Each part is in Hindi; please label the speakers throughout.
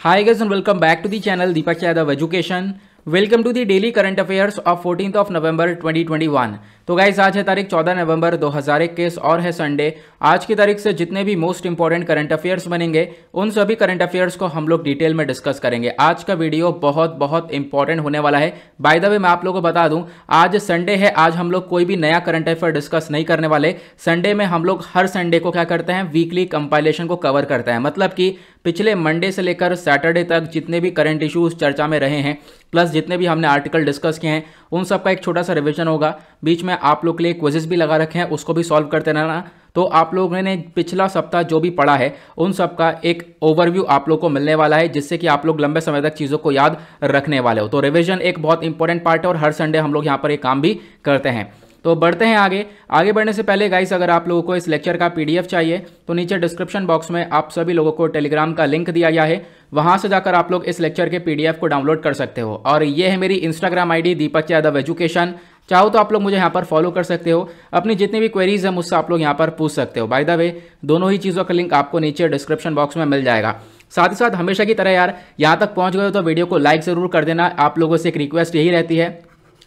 Speaker 1: Hi guys and welcome back to the channel Deepak Yadav Education. Welcome to the daily current affairs of 14th of November 2021. तो गाइज आज है तारीख 14 नवंबर 2021 और है संडे आज की तारीख से जितने भी मोस्ट इंपॉर्टेंट करंट अफेयर्स बनेंगे उन सभी करंट अफेयर्स को हम लोग डिटेल में डिस्कस करेंगे आज का वीडियो बहुत बहुत इंपॉर्टेंट होने वाला है बाय द वे मैं आप लोगों को बता दूं आज संडे है आज हम लोग कोई भी नया करंट अफेयर डिस्कस नहीं करने वाले संडे में हम लोग हर संडे को क्या करते हैं वीकली कंपाइलेशन को कवर करते हैं मतलब कि पिछले मंडे से लेकर सैटरडे तक जितने भी करंट इशूज चर्चा में रहे हैं प्लस जितने भी हमने आर्टिकल डिस्कस किए हैं उन सबका एक छोटा सा रिविजन होगा बीच में आप लोग के लिए क्वेजेस भी लगा रखे हैं उसको भी सॉल्व करते रहना तो आप लोगों ने पिछला सप्ताह जो भी पढ़ा है उन सब का एक ओवरव्यू आप लोग को मिलने वाला है जिससे कि आप लोग लंबे समय तक चीज़ों को याद रखने वाले हो तो रिविजन एक बहुत इंपॉर्टेंट पार्ट है और हर संडे हम लोग यहाँ पर एक काम भी करते हैं तो बढ़ते हैं आगे आगे बढ़ने से पहले गाइस अगर आप लोगों को इस लेक्चर का पीडीएफ चाहिए तो नीचे डिस्क्रिप्शन बॉक्स में आप सभी लोगों को टेलीग्राम का लिंक दिया गया है वहां से जाकर आप लोग इस लेक्चर के पीडीएफ को डाउनलोड कर सकते हो और ये है मेरी Instagram ID Deepak Yadav education चाहो तो आप लोग मुझे यहाँ पर फॉलो कर सकते हो अपनी जितनी भी क्वेरीज है मुझसे आप लोग यहाँ पर पूछ सकते हो बाय द वे दोनों ही चीज़ों का लिंक आपको नीचे डिस्क्रिप्शन बॉक्स में मिल जाएगा साथ ही साथ हमेशा की तरह यार यहाँ तक पहुँच गए तो वीडियो को लाइक ज़रूर कर देना आप लोगों से एक रिक्वेस्ट यही रहती है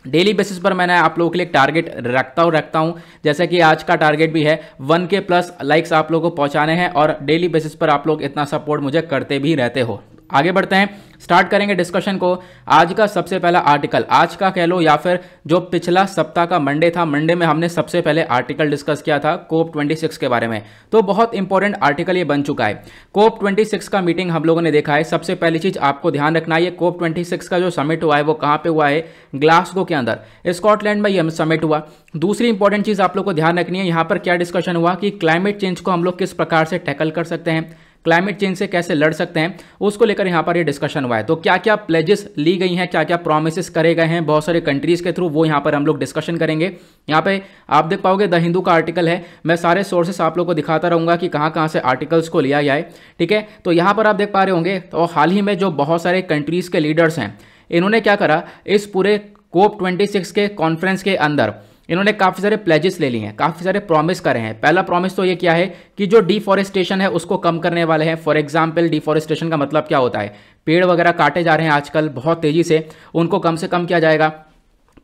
Speaker 1: डेली बेसिस पर मैंने आप लोगों के लिए टारगेट रखता हूँ रखता हूँ जैसे कि आज का टारगेट भी है वन के प्लस लाइक्स आप लोगों को पहुँचाने हैं और डेली बेसिस पर आप लोग इतना सपोर्ट मुझे करते भी रहते हो आगे बढ़ते हैं स्टार्ट करेंगे डिस्कशन को आज का सबसे पहला आर्टिकल आज का कह लो या फिर जो पिछला सप्ताह का मंडे था मंडे में हमने सबसे पहले आर्टिकल डिस्कस किया था कोप 26 के बारे में तो बहुत इंपॉर्टेंट आर्टिकल ये बन चुका है कोप 26 का मीटिंग हम लोगों ने देखा है सबसे पहली चीज आपको ध्यान रखना है कोप 26 का जो समिट हुआ है वो कहाँ पे हुआ है ग्लासगो के अंदर स्कॉटलैंड में यह समिट हुआ दूसरी इंपॉर्टेंट चीज आप लोग को ध्यान रखनी है यहाँ पर क्या डिस्कशन हुआ कि क्लाइमेट चेंज को हम लोग किस प्रकार से टैकल कर सकते हैं क्लाइमेट चेंज से कैसे लड़ सकते हैं उसको लेकर यहाँ पर ये डिस्कशन हुआ है तो क्या क्या प्लेजेस ली गई हैं क्या क्या प्रोमिस करे गए हैं बहुत सारे कंट्रीज़ के थ्रू वो यहाँ पर हम लोग डिस्कशन करेंगे यहाँ पे आप देख पाओगे द हिंदू का आर्टिकल है मैं सारे सोर्सेस आप लोग को दिखाता रहूँगा कि कहाँ कहाँ से आर्टिकल्स को लिया जाए ठीक है तो यहाँ पर आप देख पा रहे होंगे तो हाल ही में जो बहुत सारे कंट्रीज़ के लीडर्स हैं इन्होंने क्या करा इस पूरे कोप ट्वेंटी के कॉन्फ्रेंस के अंदर इन्होंने काफ़ी सारे प्लेजेस ले लिए हैं काफ़ी सारे प्रॉमिस करे हैं पहला प्रॉमिस तो ये क्या है कि जो डिफॉरेस्टेशन है उसको कम करने वाले हैं फॉर एग्जाम्पल डिफॉरेस्टेशन का मतलब क्या होता है पेड़ वगैरह काटे जा रहे हैं आजकल बहुत तेज़ी से उनको कम से कम किया जाएगा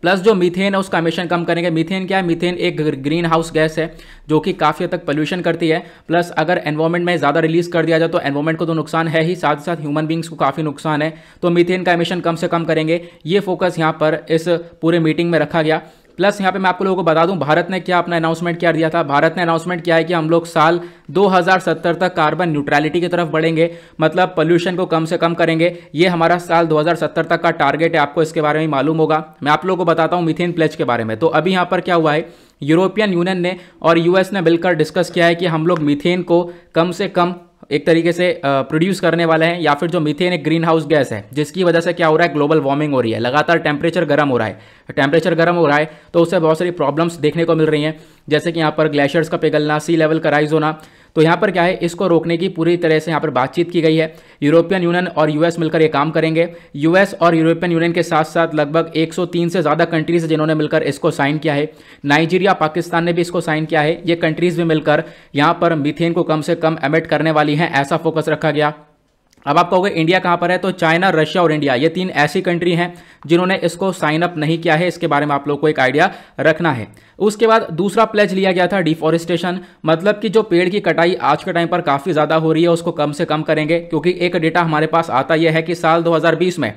Speaker 1: प्लस जो मीथेन है उसका मिशन कम करेंगे मीथेन क्या है मीथेन एक ग्रीन हाउस गैस है जो कि काफ़ी हद तक पोल्यूशन करती है प्लस अगर एनवायरमेंट में ज़्यादा रिलीज़ कर दिया जाए तो एनवायरमेंट को तो नुकसान है ही साथ ही साथ ह्यूमन बींग्स को काफ़ी नुकसान है तो मीथेन का मिशन कम से कम करेंगे ये फोकस यहाँ पर इस पूरे मीटिंग में रखा गया प्लस यहाँ पे मैं आप लोगों को बता दूँ भारत ने क्या अपना अनाउंसमेंट क्या दिया था भारत ने अनाउंसमेंट किया है कि हम लोग साल 2070 तक कार्बन न्यूट्रलिटी की तरफ बढ़ेंगे मतलब पोल्यूशन को कम से कम करेंगे ये हमारा साल 2070 तक का टारगेट है आपको इसके बारे में मालूम होगा मैं आप लोगों को बताता हूँ मिथेन प्लेज के बारे में तो अभी यहाँ पर क्या हुआ है यूरोपियन यूनियन ने और यूएस ने मिलकर डिस्कस किया है कि हम लोग मिथेन को कम से कम एक तरीके से प्रोड्यूस करने वाले हैं या फिर जो मिथेन एक ग्रीन हाउस गैस है जिसकी वजह से क्या हो रहा है ग्लोबल वार्मिंग हो रही है लगातार टेम्परेचर गर्म हो रहा है टेम्परेचर गर्म हो रहा है तो उससे बहुत सारी प्रॉब्लम्स देखने को मिल रही हैं जैसे कि यहाँ पर ग्लेशियर्स का पिघलना सी लेवल का राइज होना तो यहाँ पर क्या है इसको रोकने की पूरी तरह से यहाँ पर बातचीत की गई है यूरोपियन यूनियन और यूएस मिलकर ये काम करेंगे यूएस और यूरोपियन यूनियन के साथ साथ लगभग 103 से ज़्यादा कंट्रीज है जिन्होंने मिलकर इसको साइन किया है नाइजीरिया पाकिस्तान ने भी इसको साइन किया है ये कंट्रीज भी मिलकर यहाँ पर मिथेन को कम से कम एमिट करने वाली हैं ऐसा फोकस रखा गया अब आप कहोगे इंडिया कहाँ पर है तो चाइना रशिया और इंडिया ये तीन ऐसी कंट्री हैं जिन्होंने इसको साइन अप नहीं किया है इसके बारे में आप लोग को एक आइडिया रखना है उसके बाद दूसरा प्लेज लिया गया था डिफॉरेस्टेशन मतलब कि जो पेड़ की कटाई आज के टाइम पर काफ़ी ज़्यादा हो रही है उसको कम से कम करेंगे क्योंकि एक डेटा हमारे पास आता यह है कि साल दो में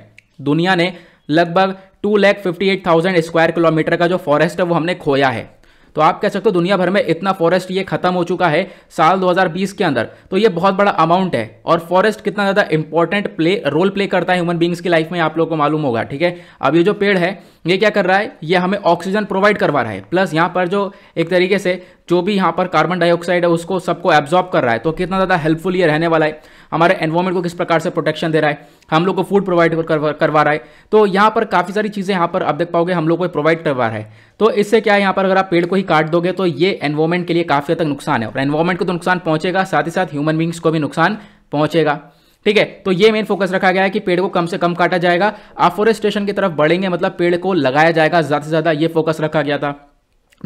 Speaker 1: दुनिया ने लगभग two lakh fifty eight thousand square kilometre का जो फॉरेस्ट है वो हमने खोया है तो आप कह सकते हो दुनिया भर में इतना फॉरेस्ट ये खत्म हो चुका है साल 2020 के अंदर तो ये बहुत बड़ा अमाउंट है और फॉरेस्ट कितना ज़्यादा इंपॉर्टेंट प्ले रोल प्ले करता है ह्यूमन बींग्स की लाइफ में आप लोगों को मालूम होगा ठीक है अब ये जो पेड़ है ये क्या कर रहा है ये हमें ऑक्सीजन प्रोवाइड करवा रहा है प्लस यहाँ पर जो एक तरीके से जो भी यहाँ पर कार्बन डाइऑक्साइड है उसको सबको एब्जॉर्ब कर रहा है तो कितना ज़्यादा हेल्पफुल ये रहने वाला है हमारे एनवायरमेंट को किस प्रकार से प्रोटेक्शन दे रहा है हम लोग को फूड प्रोवाइड करवा रहा है तो यहाँ पर काफ़ी सारी चीज़ें यहाँ पर आप देख पाओगे हम लोग को प्रोवाइड करवा रहा है तो इससे क्या है यहाँ पर अगर आप पेड़ को ही काट दोगे तो ये एनवायरमेंट के लिए काफ़ी हद तक नुकसान है और एनवायरमेंट को तो नुकसान पहुँचेगा साथ ही साथ ह्यूमन बींग्स को भी नुकसान पहुँचेगा ठीक है तो ये मेन फोकस रखा गया है कि पेड़ को कम से कम काटा जाएगा अफोरेस्टेशन की तरफ बढ़ेंगे मतलब पेड़ को लगाया जाएगा ज़्यादा से ज़्यादा ये फोकस रखा गया था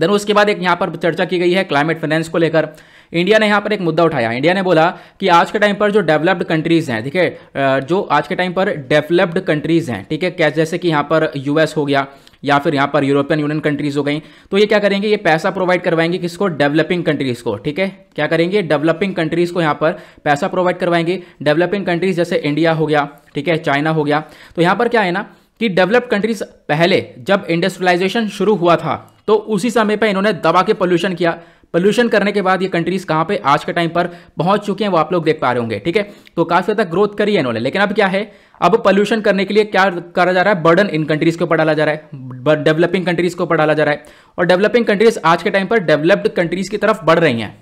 Speaker 1: देन उसके बाद एक यहाँ पर चर्चा की गई है क्लाइमेट फाइनेंस को लेकर इंडिया ने यहाँ पर एक मुद्दा उठाया इंडिया ने बोला कि आज के टाइम पर जो डेवलप्ड कंट्रीज़ हैं ठीक है जो आज के टाइम पर डेवलप्ड कंट्रीज़ हैं ठीक है क्या जैसे कि यहाँ पर यूएस हो गया या फिर यहाँ पर यूरोपियन यूनियन कंट्रीज हो गई तो ये क्या करेंगे ये पैसा प्रोवाइड करवाएंगे किसको डेवलपिंग कंट्रीज को ठीक है क्या करेंगे डेवलपिंग कंट्रीज को यहाँ पर पैसा प्रोवाइड करवाएंगे डेवलपिंग कंट्रीज जैसे इंडिया हो गया ठीक है चाइना हो गया तो यहाँ पर क्या है ना कि डेवलप्ड कंट्रीज पहले जब इंडस्ट्रियलाइजेशन शुरू हुआ था तो उसी समय पर इन्होंने दवा के पॉल्यूशन किया पॉल्यूशन करने के बाद ये कंट्रीज कहाँ पे आज के टाइम पर पहुंच चुके हैं वो आप लोग देख पा रहे होंगे ठीक है तो काफी ज्यादा ग्रोथ करी है इन्होंने लेकिन अब क्या है अब पॉल्यूशन करने के लिए क्या करा जा रहा है बर्डन इन कंट्रीज के ऊपर डाला जा रहा है डेवलपिंग कंट्रीज के ऊपर डाला जा रहा है और डेवलपिंग कंट्रीज आज के टाइम पर डेवलप्ड कंट्रीज की तरफ बढ़ रही हैं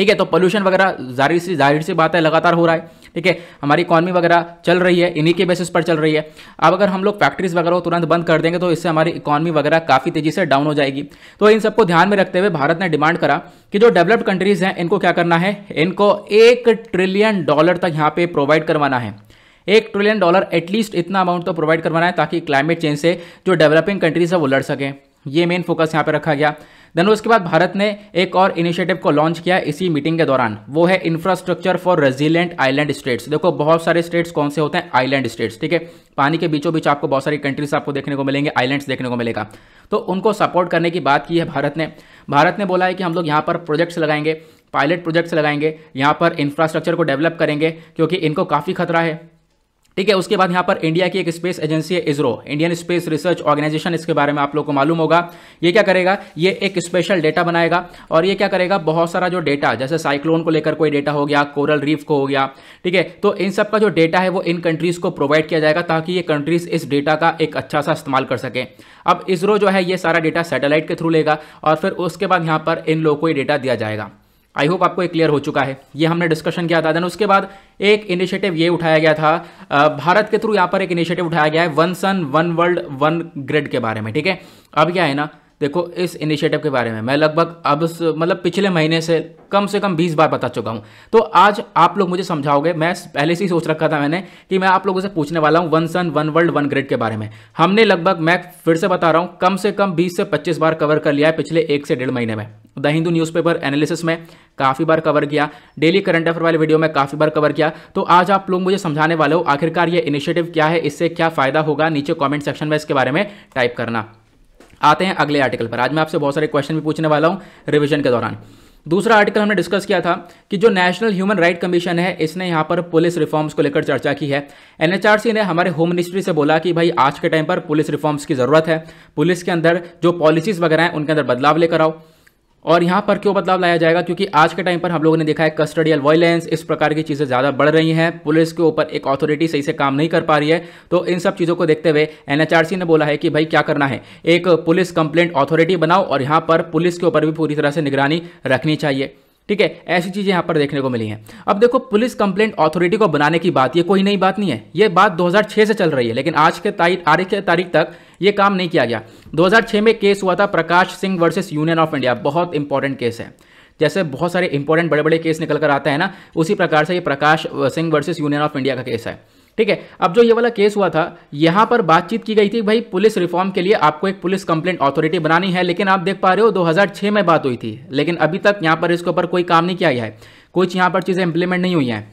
Speaker 1: ठीक है तो पोल्यूशन वगैरह जाहिर सी जाहिर सी बात है लगातार हो रहा है ठीक है हमारी इकॉनमी वगैरह चल रही है इन्हीं के बेसिस पर चल रही है अब अगर हम लोग फैक्ट्रीज वगैरह को तुरंत बंद कर देंगे तो इससे हमारी इकॉनमी वगैरह काफ़ी तेजी से डाउन हो जाएगी तो इन सबको ध्यान में रखते हुए भारत ने डिमांड करा कि जो डेवलप्ड कंट्रीज़ हैं इनको क्या करना है इनको एक ट्रिलियन डॉलर तक यहाँ पे प्रोवाइड करवाना है एक ट्रिलियन डॉलर एटलीस्ट इतना अमाउंट तो प्रोवाइड करवाना है ताकि क्लाइमेट चेंज से जो डेवलपिंग कंट्रीज है वो लड़ सकें ये मेन फोकस यहाँ पर रखा गया देन उसके बाद भारत ने एक और इनिशिएटिव को लॉन्च किया इसी मीटिंग के दौरान वो है infrastructure for resilient island states देखो बहुत सारे स्टेट्स कौन से होते हैं आइलैंड स्टेट्स ठीक है पानी के बीचों बीच आपको बहुत सारी कंट्रीज आपको देखने को मिलेंगे आइलैंड्स देखने को मिलेगा तो उनको सपोर्ट करने की बात की है भारत ने भारत ने बोला है कि हम लोग यहाँ पर प्रोजेक्ट्स लगाएंगे पायलट प्रोजेक्ट्स लगाएंगे यहाँ पर इंफ्रास्ट्रक्चर को डेवलप करेंगे क्योंकि इनको काफ़ी खतरा है ठीक है उसके बाद यहाँ पर इंडिया की एक स्पेस एजेंसी है ISRO Indian Space Research Organisation इसके बारे में आप लोग को मालूम होगा ये क्या करेगा ये एक स्पेशल डेटा बनाएगा और ये क्या करेगा बहुत सारा जो डेटा जैसे साइक्लोन को लेकर कोई डेटा हो गया कोरल रीफ को हो गया ठीक है तो इन सब का जो डेटा है वो इन कंट्रीज को प्रोवाइड किया जाएगा ताकि ये कंट्रीज इस डेटा का एक अच्छा सा इस्तेमाल कर सकें अब इसरो जो है ये सारा डेटा सैटेलाइट के थ्रू लेगा और फिर उसके बाद यहाँ पर इन लोगों को ये डेटा दिया जाएगा आई होप आपको क्लियर हो चुका है ये हमने डिस्कशन किया था देन उसके बाद एक इनिशिएटिव ये उठाया गया था भारत के थ्रू यहां पर एक इनिशिएटिव उठाया गया है one sun one world one grid के बारे में ठीक है अब क्या है ना देखो इस इनिशिएटिव के बारे में मैं लगभग अब मतलब पिछले महीने से कम से कम 20 बार बता चुका हूं तो आज आप लोग मुझे समझाओगे मैं पहले से ही सोच रखा था मैंने कि मैं आप लोगों से पूछने वाला हूं one sun one world one grid के बारे में हमने लगभग मैं फिर से बता रहा हूं कम से कम 20 से 25 बार कवर कर लिया है पिछले एक से डेढ़ महीने में द हिंदू न्यूज़पेपर एनालिसिस में काफ़ी बार कवर किया डेली करंट अफेयर वाले वीडियो में काफ़ी बार कवर किया तो आज आप लोग मुझे समझाने वाले हो आखिरकार ये इनिशिएटिव क्या है इससे क्या फ़ायदा होगा नीचे कमेंट सेक्शन में इसके बारे में टाइप करना आते हैं अगले आर्टिकल पर आज मैं आपसे बहुत सारे क्वेश्चन भी पूछने वाला हूँ रिविजन के दौरान दूसरा आर्टिकल हमने डिस्कस किया था कि जो नेशनल ह्यूमन राइट कमीशन है इसने यहाँ पर पुलिस रिफॉर्म्स को लेकर चर्चा की है एनएचआरसी ने हमारे होम मिनिस्ट्री से बोला कि भाई आज के टाइम पर पुलिस रिफॉर्म्स की ज़रूरत है पुलिस के अंदर जो पॉलिसीज़ वगैरह हैं उनके अंदर बदलाव लेकर आओ और यहाँ पर क्यों बदलाव लाया जाएगा क्योंकि आज के टाइम पर हम लोगों ने देखा है कस्टडियल वॉयलेंस इस प्रकार की चीज़ें ज़्यादा बढ़ रही हैं पुलिस के ऊपर एक अथॉरिटी सही से काम नहीं कर पा रही है तो इन सब चीज़ों को देखते हुए एनएचआरसी ने बोला है कि भाई क्या करना है एक पुलिस कंप्लेंट अथॉरिटी बनाओ और यहाँ पर पुलिस के ऊपर भी पूरी तरह से निगरानी रखनी चाहिए ठीक है ऐसी चीज़ें यहाँ पर देखने को मिली हैं अब देखो पुलिस कंप्लेंट अथॉरिटी को बनाने की बात ये कोई नई बात नहीं है ये बात 2006 से चल रही है लेकिन आज के तारीख आज के तारीख तक ये काम नहीं किया गया 2006 में केस हुआ था Prakash Singh versus Union of India बहुत इंपॉर्टेंट केस है जैसे बहुत सारे इंपॉर्टेंट बड़े बड़े केस निकल कर आते हैं ना उसी प्रकार से ये Prakash Singh versus Union of India का केस है ठीक है अब जो ये वाला केस हुआ था यहाँ पर बातचीत की गई थी भाई पुलिस रिफॉर्म के लिए आपको एक पुलिस कंप्लेंट अथॉरिटी बनानी है लेकिन आप देख पा रहे हो 2006 में बात हुई थी लेकिन अभी तक यहाँ पर इसके ऊपर कोई काम नहीं किया गया है कुछ यहाँ पर चीज़ें इंप्लीमेंट नहीं हुई हैं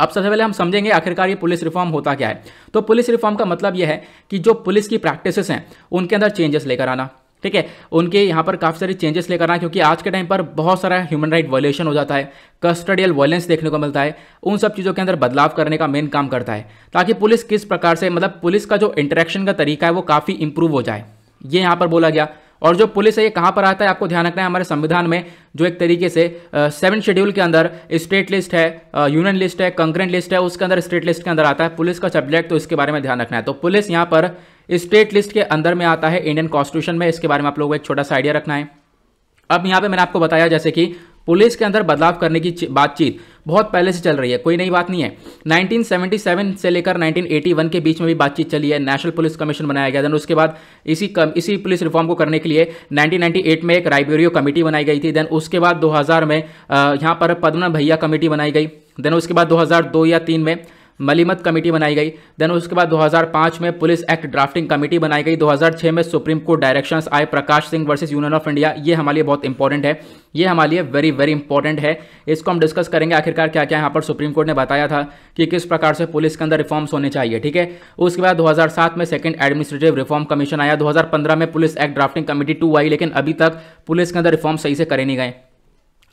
Speaker 1: अब सबसे पहले हम समझेंगे आखिरकार ये पुलिस रिफॉर्म होता क्या है तो पुलिस रिफॉर्म का मतलब यह है कि जो पुलिस की प्रैक्टिसेस हैं उनके अंदर चेंजेस लेकर आना ठीक है उनके यहाँ पर काफ़ी सारे चेंजेस लेकर आना क्योंकि आज के टाइम पर बहुत सारा ह्यूमन राइट वायलेशन हो जाता है कस्टडियल वॉयलेंस देखने को मिलता है उन सब चीज़ों के अंदर बदलाव करने का मेन काम करता है ताकि पुलिस किस प्रकार से मतलब पुलिस का जो इंटरेक्शन का तरीका है वो काफ़ी इंप्रूव हो जाए ये यहाँ पर बोला गया और जो पुलिस है ये कहाँ पर आता है आपको ध्यान रखना है हमारे संविधान में जो एक तरीके से सेवन शेड्यूल के अंदर स्टेट लिस्ट है यूनियन लिस्ट है कंक्रेंट लिस्ट है उसके अंदर स्टेट लिस्ट के अंदर आता है पुलिस का सब्जेक्ट तो इसके बारे में ध्यान रखना है तो पुलिस यहाँ पर स्टेट लिस्ट के अंदर में आता है इंडियन कॉन्स्टिट्यूशन में इसके बारे में आप लोगों को एक छोटा सा आइडिया रखना है अब यहाँ पे मैंने आपको बताया जैसे कि पुलिस के अंदर बदलाव करने की बातचीत बहुत पहले से चल रही है कोई नई बात नहीं है 1977 से लेकर 1981 के बीच में भी बातचीत चली है नेशनल पुलिस कमीशन बनाया गया था उसके बाद इसी कम, इसी पुलिस रिफॉर्म को करने के लिए 1998 में एक राइबेरियो कमेटी बनाई गई थी देन उसके बाद 2000 में यहाँ पर पद्मन भैया कमेटी बनाई गई देन उसके बाद 2002 या तीन में मलिमत कमेटी बनाई गई देन उसके बाद 2005 में पुलिस एक्ट ड्राफ्टिंग कमेटी बनाई गई 2006 में सुप्रीम कोर्ट डायरेक्शंस आए Prakash Singh versus Union of India ये हमारे लिए बहुत इंपॉर्टेंट है ये हमारे लिए वेरी वेरी इंपॉर्टेंट है इसको हम डिस्कस करेंगे आखिरकार क्या क्या यहाँ पर सुप्रीम कोर्ट ने बताया था कि किस प्रकार से पुलिस के अंदर रिफॉर्म्स होने चाहिए ठीक है उसके बाद दो में सेकंड एडमिनिस्ट्रेटिव रिफॉर्म कमीशन आया दो में police act drafting committee two आई लेकिन अभी तक पुलिस के अंदर रिफॉर्म सही से करे नहीं गए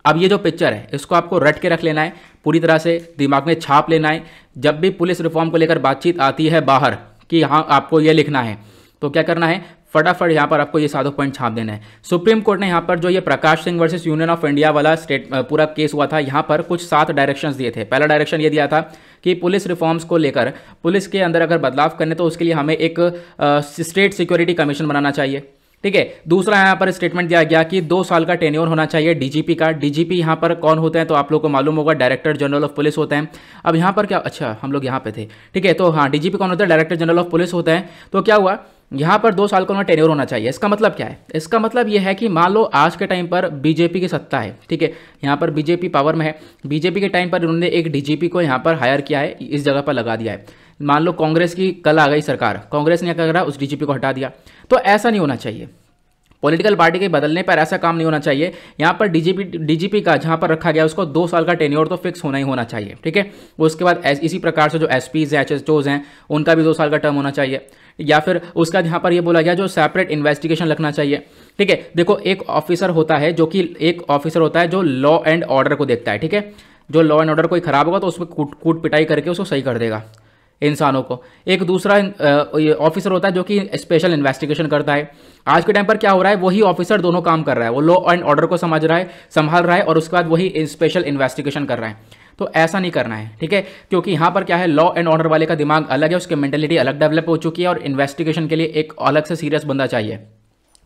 Speaker 1: अब ये जो पिक्चर है इसको आपको रट के रख लेना है पूरी तरह से दिमाग में छाप लेना है जब भी पुलिस रिफॉर्म को लेकर बातचीत आती है बाहर कि हाँ आपको ये लिखना है तो क्या करना है फटाफट यहाँ पर आपको ये साधो पॉइंट छाप देना है सुप्रीम कोर्ट ने यहाँ पर जो ये Prakash Singh versus Union of India वाला स्टेट पूरा केस हुआ था यहाँ पर कुछ सात डायरेक्शंस दिए थे पहला डायरेक्शन ये दिया था कि पुलिस रिफॉर्म्स को लेकर पुलिस के अंदर अगर बदलाव करने तो उसके लिए हमें एक स्टेट सिक्योरिटी कमीशन बनाना चाहिए ठीक है दूसरा यहां पर स्टेटमेंट दिया गया कि दो साल का टेन्योर होना चाहिए डीजीपी का डीजीपी यहां पर कौन होते हैं तो आप लोग को मालूम होगा डायरेक्टर जनरल ऑफ पुलिस होते हैं अब यहां पर क्या अच्छा हम लोग यहां पर थे ठीक है तो हाँ डीजीपी कौन होता है डायरेक्टर जनरल ऑफ पुलिस होते हैं तो क्या हुआ यहां पर दो साल का उन्हें टेन्योर होना चाहिए इसका मतलब क्या है इसका मतलब यह है कि मान लो आज के टाइम पर बीजेपी की सत्ता है ठीक है यहां पर बीजेपी पावर में है बीजेपी के टाइम पर उन्होंने एक डीजीपी को यहां पर हायर किया है इस जगह पर लगा दिया है मान लो कांग्रेस की कल आ गई सरकार कांग्रेस ने क्या करा उस डीजीपी को हटा दिया तो ऐसा नहीं होना चाहिए पॉलिटिकल पार्टी के बदलने पर ऐसा काम नहीं होना चाहिए यहाँ पर डीजीपी डीजीपी का जहाँ पर रखा गया उसको दो साल का टेन्योर तो फिक्स होना ही होना चाहिए ठीक है उसके बाद इसी प्रकार से जो एस पीज हैं एच हैं उनका भी दो साल का टर्म होना चाहिए या फिर उसका यहाँ पर ये बोला गया जो सेपरेट इन्वेस्टिगेशन रखना चाहिए ठीक है देखो एक ऑफिसर होता है जो कि एक ऑफिसर होता है जो लॉ एंड ऑर्डर को देखता है ठीक है जो लॉ एंड ऑर्डर कोई खराब होगा तो उसमें कूट कूट पिटाई करके उसको सही कर देगा इंसानों को एक दूसरा ऑफिसर होता है जो कि स्पेशल इन्वेस्टिगेशन करता है आज के टाइम पर क्या हो रहा है वही ऑफिसर दोनों काम कर रहा है वो लॉ एंड ऑर्डर को समझ रहा है संभाल रहा है और उसके बाद वही स्पेशल इन्वेस्टिगेशन कर रहा है तो ऐसा नहीं करना है ठीक है क्योंकि यहाँ पर क्या है लॉ एंड ऑर्डर वाले का दिमाग अलग है उसकी मेंटेलिटी अलग डेवलप हो चुकी है और इन्वेस्टिगेशन के लिए एक अलग से सीरियस बंदा चाहिए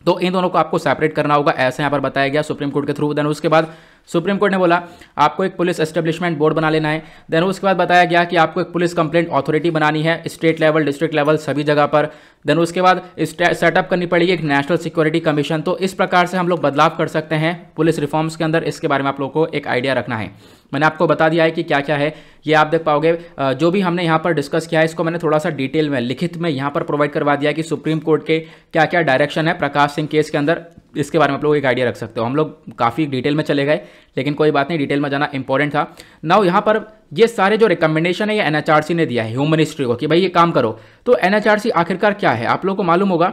Speaker 1: तो इन दोनों को आपको सेपरेट करना होगा ऐसा यहाँ पर बताया गया सुप्रीम कोर्ट के थ्रू देन उसके बाद सुप्रीम कोर्ट ने बोला आपको एक पुलिस एस्टेब्लिशमेंट बोर्ड बना लेना है देन उसके बाद बताया गया कि आपको एक पुलिस कंप्लेंट अथॉरिटी बनानी है स्टेट लेवल डिस्ट्रिक्ट लेवल सभी जगह पर देन उसके बाद सेटअप करनी पड़ेगी एक नेशनल सिक्योरिटी कमीशन तो इस प्रकार से हम लोग बदलाव कर सकते हैं पुलिस रिफॉर्म्स के अंदर इसके बारे में आप लोगों को एक आइडिया रखना है मैंने आपको बता दिया है कि क्या क्या है ये आप देख पाओगे जो भी हमने यहाँ पर डिस्कस किया है इसको मैंने थोड़ा सा डिटेल में लिखित में यहाँ पर प्रोवाइड करवा दिया कि सुप्रीम कोर्ट के क्या क्या डायरेक्शन है प्रकाश सिंह केस के अंदर इसके बारे में आप लोग एक आइडिया रख सकते हो हम लोग काफ़ी डिटेल में चले गए लेकिन कोई बात नहीं डिटेल में जाना इंपॉर्टेंट था नाउ यहाँ पर ये सारे जो रिकमेंडेशन है ये एनएचआरसी ने दिया है ह्यूमन हिस्ट्री को कि भाई ये काम करो तो एनएचआरसी आखिरकार क्या है आप लोग को मालूम होगा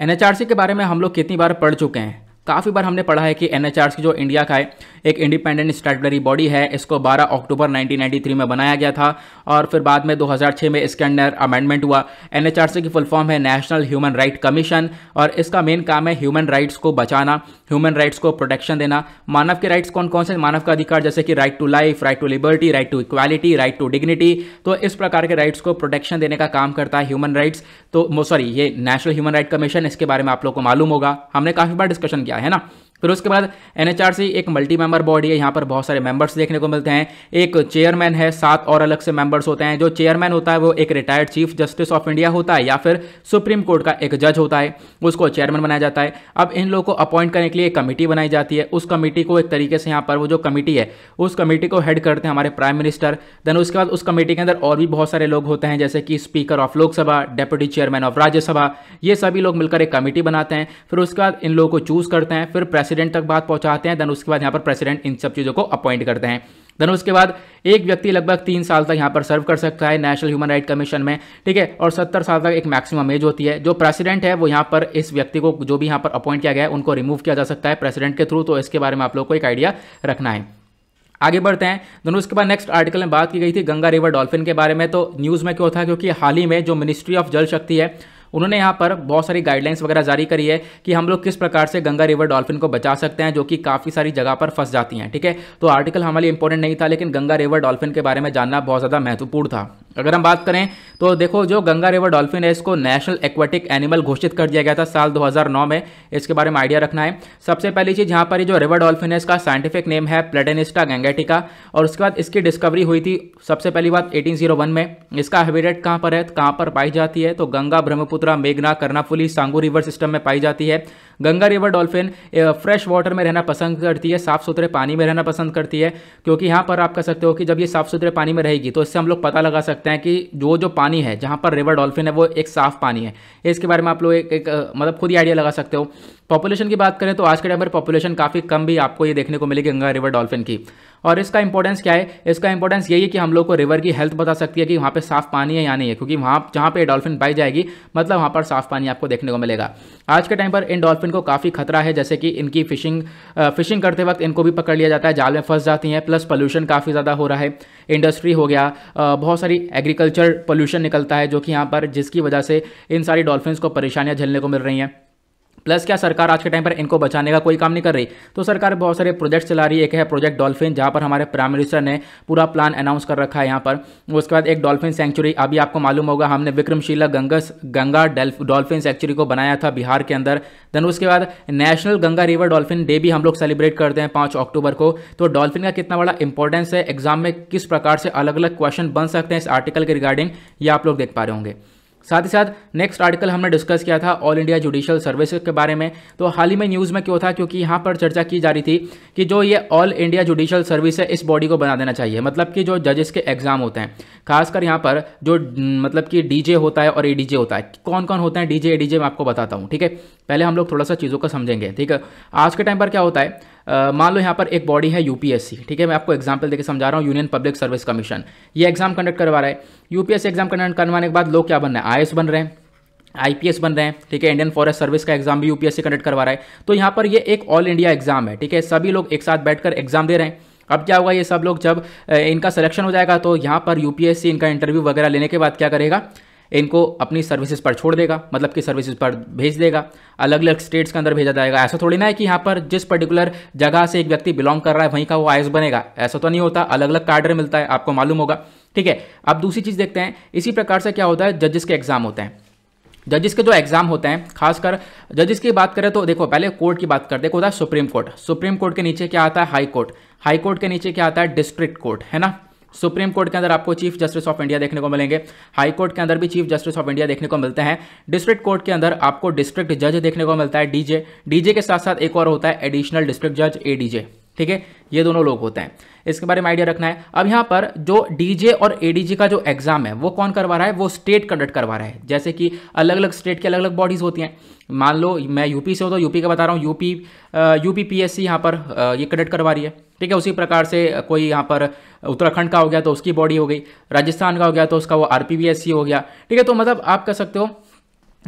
Speaker 1: एनएचआरसी के बारे में हम लोग कितनी बार पढ़ चुके हैं काफ़ी बार हमने पढ़ा है कि एन जो इंडिया का है एक इंडिपेंडेंट स्टैटरी बॉडी है इसको 12 अक्टूबर 1993 में बनाया गया था और फिर बाद में 2006 में इसके अंडर अमेंडमेंट हुआ एन की फुल फॉर्म है नेशनल ह्यूमन राइट कमीशन और इसका मेन काम है ह्यूमन राइट्स को बचाना ह्यूमन राइट्स को प्रोटेक्शन देना मानव के राइट्स कौन कौन से मानव का अधिकार जैसे कि right to life right to liberty right to equality right to dignity तो इस प्रकार के राइट्स को प्रोटेक्शन देने का काम करता है ह्यूमन राइट्स तो सॉरी ये नेशनल ह्यूमन राइट कमीशन इसके बारे में आप लोग को मालूम होगा हमने काफ़ी बार डिस्कशन किया है ना फिर उसके बाद एनएचआरसी एक मल्टी मेंबर बॉडी है यहाँ पर बहुत सारे मेंबर्स देखने को मिलते हैं एक चेयरमैन है सात और अलग से मेंबर्स होते हैं जो चेयरमैन होता है वो एक retired chief justice of India होता है या फिर सुप्रीम कोर्ट का एक जज होता है उसको चेयरमैन बनाया जाता है अब इन लोगों को अपॉइंट करने के लिए एक कमेटी बनाई जाती है उस कमेटी को एक तरीके से यहाँ पर वो जो कमेटी है उस कमेटी को हेड करते हैं हमारे प्राइम मिनिस्टर देन उसके बाद उस कमेटी के अंदर और भी बहुत सारे लोग होते हैं जैसे कि speaker of Lok Sabha deputy chairman of Rajya Sabha ये सभी लोग मिलकर एक कमेटी बनाते हैं फिर उसके बाद इन लोगों को चूज करते हैं फिर प्रेस प्रेसिडेंट तक बात पहुंचाते हैं देन उसके बाद यहाँ पर प्रेसिडेंट इन सब चीज़ों को अपॉइंट करते हैं देन उसके बाद एक व्यक्ति लगभग तीन साल तक यहाँ पर सर्व कर सकता है नेशनल ह्यूमन राइट कमीशन में ठीक है और सत्तर साल तक एक मैक्सिमम एज होती है जो प्रेसिडेंट है वो यहाँ पर इस व्यक्ति को जो भी यहाँ पर अपॉइंट किया गया है उनको रिमूव किया जा सकता है प्रेसिडेंट के थ्रू तो इसके बारे में आप लोग को एक आइडिया रखना है आगे बढ़ते हैं दोनों उसके बाद नेक्स्ट आर्टिकल में बात की गई थी गंगा रिवर डॉल्फिन के बारे में तो न्यूज़ में क्यों था क्योंकि हाल ही में जो मिनिस्ट्री ऑफ जल शक्ति है उन्होंने यहाँ पर बहुत सारी गाइडलाइंस वगैरह जारी करी है कि हम लोग किस प्रकार से गंगा रिवर डॉल्फिन को बचा सकते हैं जो कि काफ़ी सारी जगह पर फंस जाती हैं ठीक है तो आर्टिकल हमारे लिए इंपॉर्टेंट नहीं था लेकिन गंगा रिवर डॉल्फिन के बारे में जानना बहुत ज़्यादा महत्वपूर्ण था अगर हम बात करें तो देखो जो गंगा रिवर डॉल्फिन है इसको नेशनल एक्वेटिक एनिमल घोषित कर दिया गया था साल 2009 में इसके बारे में आइडिया रखना है सबसे पहली चीज़ यहाँ पर जो रिवर डॉल्फिन है इसका साइंटिफिक नेम है प्लेटेनिस्टा गैंगेटिका और उसके बाद इसकी डिस्कवरी हुई थी सबसे पहली बात एटीन oh में इसका हैबिटेट कहाँ पर है कहाँ पर पाई जाती है तो गंगा ब्रह्मपुत्र त्रिपुरा मेघना कर्नाफुली सांगू रिवर सिस्टम में पाई जाती है Ganga river dolphin fresh water में रहना पसंद करती है साफ सुथरे पानी में रहना पसंद करती है क्योंकि यहाँ पर आप कह सकते हो कि जब ये साफ सुथरे पानी में रहेगी तो इससे हम लोग पता लगा सकते हैं कि जो जो पानी है जहाँ पर रिवर डॉल्फिन है वो एक साफ पानी है इसके बारे में आप लोग एक, एक मतलब खुद ही आइडिया लगा सकते हो पॉपुलेशन की बात करें तो आज के टाइम पर पॉपुलेशन काफ़ी कम भी आपको ये देखने को मिलेगी गंगा रिवर डॉल्फिन की और इसका इंपॉर्टेंस क्या है इसका इंपॉर्टेंस यही है कि हम लोग को रिवर की हेल्थ बता सकती है कि वहाँ पे साफ पानी है या नहीं है क्योंकि वहाँ जहाँ पे डॉल्फिन पाई जाएगी मतलब वहाँ पर साफ पानी आपको देखने को मिलेगा आज के टाइम पर इन डॉल्फिन इनको काफ़ी खतरा है जैसे कि इनकी फिशिंग फिशिंग करते वक्त इनको भी पकड़ लिया जाता है जाल में फंस जाती हैं प्लस पोल्यूशन काफ़ी ज़्यादा हो रहा है इंडस्ट्री हो गया बहुत सारी एग्रीकल्चर पोल्यूशन निकलता है जो कि यहाँ पर जिसकी वजह से इन सारी डॉल्फिन को परेशानियाँ झेलने को मिल रही हैं प्लस क्या सरकार आज के टाइम पर इनको बचाने का कोई काम नहीं कर रही तो सरकार बहुत सारे प्रोजेक्ट चला रही है एक है प्रोजेक्ट डॉल्फिन जहाँ पर हमारे प्राइम मिनिस्टर ने पूरा प्लान अनाउंस कर रखा है यहाँ पर उसके बाद एक डॉल्फिन सेंचुरी अभी आपको मालूम होगा हमने विक्रमशिला गंगस गंगा डॉल्फिन सेंचुरी को बनाया था बिहार के अंदर देन उसके बाद national Ganga river dolphin day भी हम लोग सेलिब्रेट करते हैं पाँच अक्टूबर को तो डॉल्फिन का कितना बड़ा इंपॉर्टेंस है एग्जाम में किस प्रकार से अलग अलग क्वेश्चन बन सकते हैं इस आर्टिकल के रिगार्डिंग ये आप लोग देख पा रहे होंगे साथ ही साथ नेक्स्ट आर्टिकल हमने डिस्कस किया था ऑल इंडिया जुडिशियल सर्विस के बारे में तो हाल ही में न्यूज़ में क्यों था क्योंकि यहाँ पर चर्चा की जा रही थी कि जो ये ऑल इंडिया जुडिशियल सर्विस है इस बॉडी को बना देना चाहिए मतलब कि जो जजेस के एग्ज़ाम होते हैं खासकर यहाँ पर जो मतलब कि डीजे होता है और ए होता है कौन कौन होता है डीजे एडीजे मैं आपको बताता हूँ ठीक है पहले हम लोग थोड़ा सा चीज़ों को समझेंगे ठीक है आज के टाइम पर क्या होता है मान लो यहाँ पर एक बॉडी है यूपीएससी ठीक है मैं आपको एग्जाम्पल देकर समझा रहा हूँ यूनियन पब्लिक सर्विस कमीशन ये एग्जाम कंडक्ट करवा रहा है यूपीएससी एग्जाम कंडक्ट करवाने के बाद लोग क्या बन रहे हैं आई बन रहे हैं आईपीएस बन रहे हैं ठीक है इंडियन फॉरेस्ट सर्विस का एग्जाम भी यूपीएससी कंडक्ट करवा रहा है तो यहाँ पर ये एक ऑल इंडिया एग्जाम है ठीक है सभी लोग एक साथ बैठकर एग्जाम दे रहे हैं अब क्या होगा ये सब लोग जब इनका सिलेक्शन हो जाएगा तो यहाँ पर यूपीएससी इनका इंटरव्यू वगैरह लेने के बाद क्या करेगा इनको अपनी सर्विसेज पर छोड़ देगा मतलब कि सर्विसेज पर भेज देगा अलग अलग स्टेट्स के अंदर भेजा जाएगा ऐसा थोड़ी ना है कि यहाँ पर जिस पर्टिकुलर जगह से एक व्यक्ति बिलोंग कर रहा है वहीं का वो आयुष बनेगा ऐसा तो नहीं होता अलग अलग कार्डर मिलता है आपको मालूम होगा ठीक है अब दूसरी चीज़ देखते हैं इसी प्रकार से क्या होता है जजेस के एग्जाम होते हैं जजिस के जो एग्जाम होते हैं खासकर जजिस की बात करें तो देखो पहले कोर्ट की बात करते देखो होता है सुप्रीम कोर्ट सुप्रीम कोर्ट के नीचे क्या आता है हाई कोर्ट हाई कोर्ट के नीचे क्या आता है डिस्ट्रिक्ट कोर्ट है ना सुप्रीम कोर्ट के अंदर आपको चीफ जस्टिस ऑफ इंडिया देखने को मिलेंगे हाई कोर्ट के अंदर भी चीफ जस्टिस ऑफ इंडिया देखने को मिलते हैं डिस्ट्रिक्ट कोर्ट के अंदर आपको डिस्ट्रिक्ट जज देखने को मिलता है डीजे डीजे के साथ साथ एक और होता है एडिशनल डिस्ट्रिक्ट जज एडीजे ठीक है ये दोनों लोग होते हैं इसके बारे में आइडिया रखना है अब यहाँ पर जो डीजे और एडीजी का जो एग्जाम है वो कौन करवा रहा है वो स्टेट कंडक्ट करवा रहा है जैसे कि अलग अलग स्टेट की अलग अलग बॉडीज होती हैं मान लो मैं यूपी से हूँ तो यूपी का बता रहा हूँ यूपी यूपी पीएससी यहाँ पर uh, ये कंडक्ट करवा रही है ठीक है उसी प्रकार से कोई यहाँ पर उत्तराखंड का हो गया तो उसकी बॉडी हो गई राजस्थान का हो गया तो उसका वो आर हो गया ठीक है तो मतलब आप कह सकते हो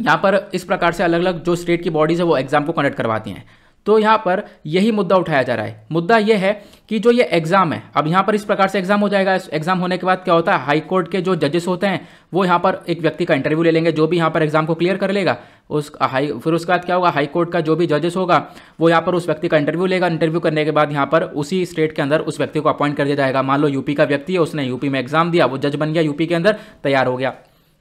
Speaker 1: यहाँ पर इस प्रकार से अलग अलग जो स्टेट की बॉडीज़ है वो एग्जाम को कंडक्ट करवाती हैं तो यहाँ पर यही मुद्दा उठाया जा रहा है मुद्दा यह है कि जो ये एग्ज़ाम है अब यहाँ पर इस प्रकार से एग्ज़ाम हो जाएगा एग्ज़ाम होने के बाद क्या होता है हाई कोर्ट के जो जजेस होते हैं वो यहाँ पर एक व्यक्ति का इंटरव्यू ले लेंगे जो भी यहाँ पर एग्ज़ाम को क्लियर कर लेगा उस हाई फिर उसके बाद क्या होगा हाई कोर्ट का जो भी जजेस होगा वो यहाँ पर उस व्यक्ति का इंटरव्यू लेगा इंटरव्यू करने के बाद यहाँ पर उसी स्टेट के अंदर उस व्यक्ति को अपॉइंट कर दिया जाएगा मान लो यूपी का व्यक्ति है उसने यूपी में एग्ज़ाम दिया वो जज बन गया यूपी के अंदर तैयार हो गया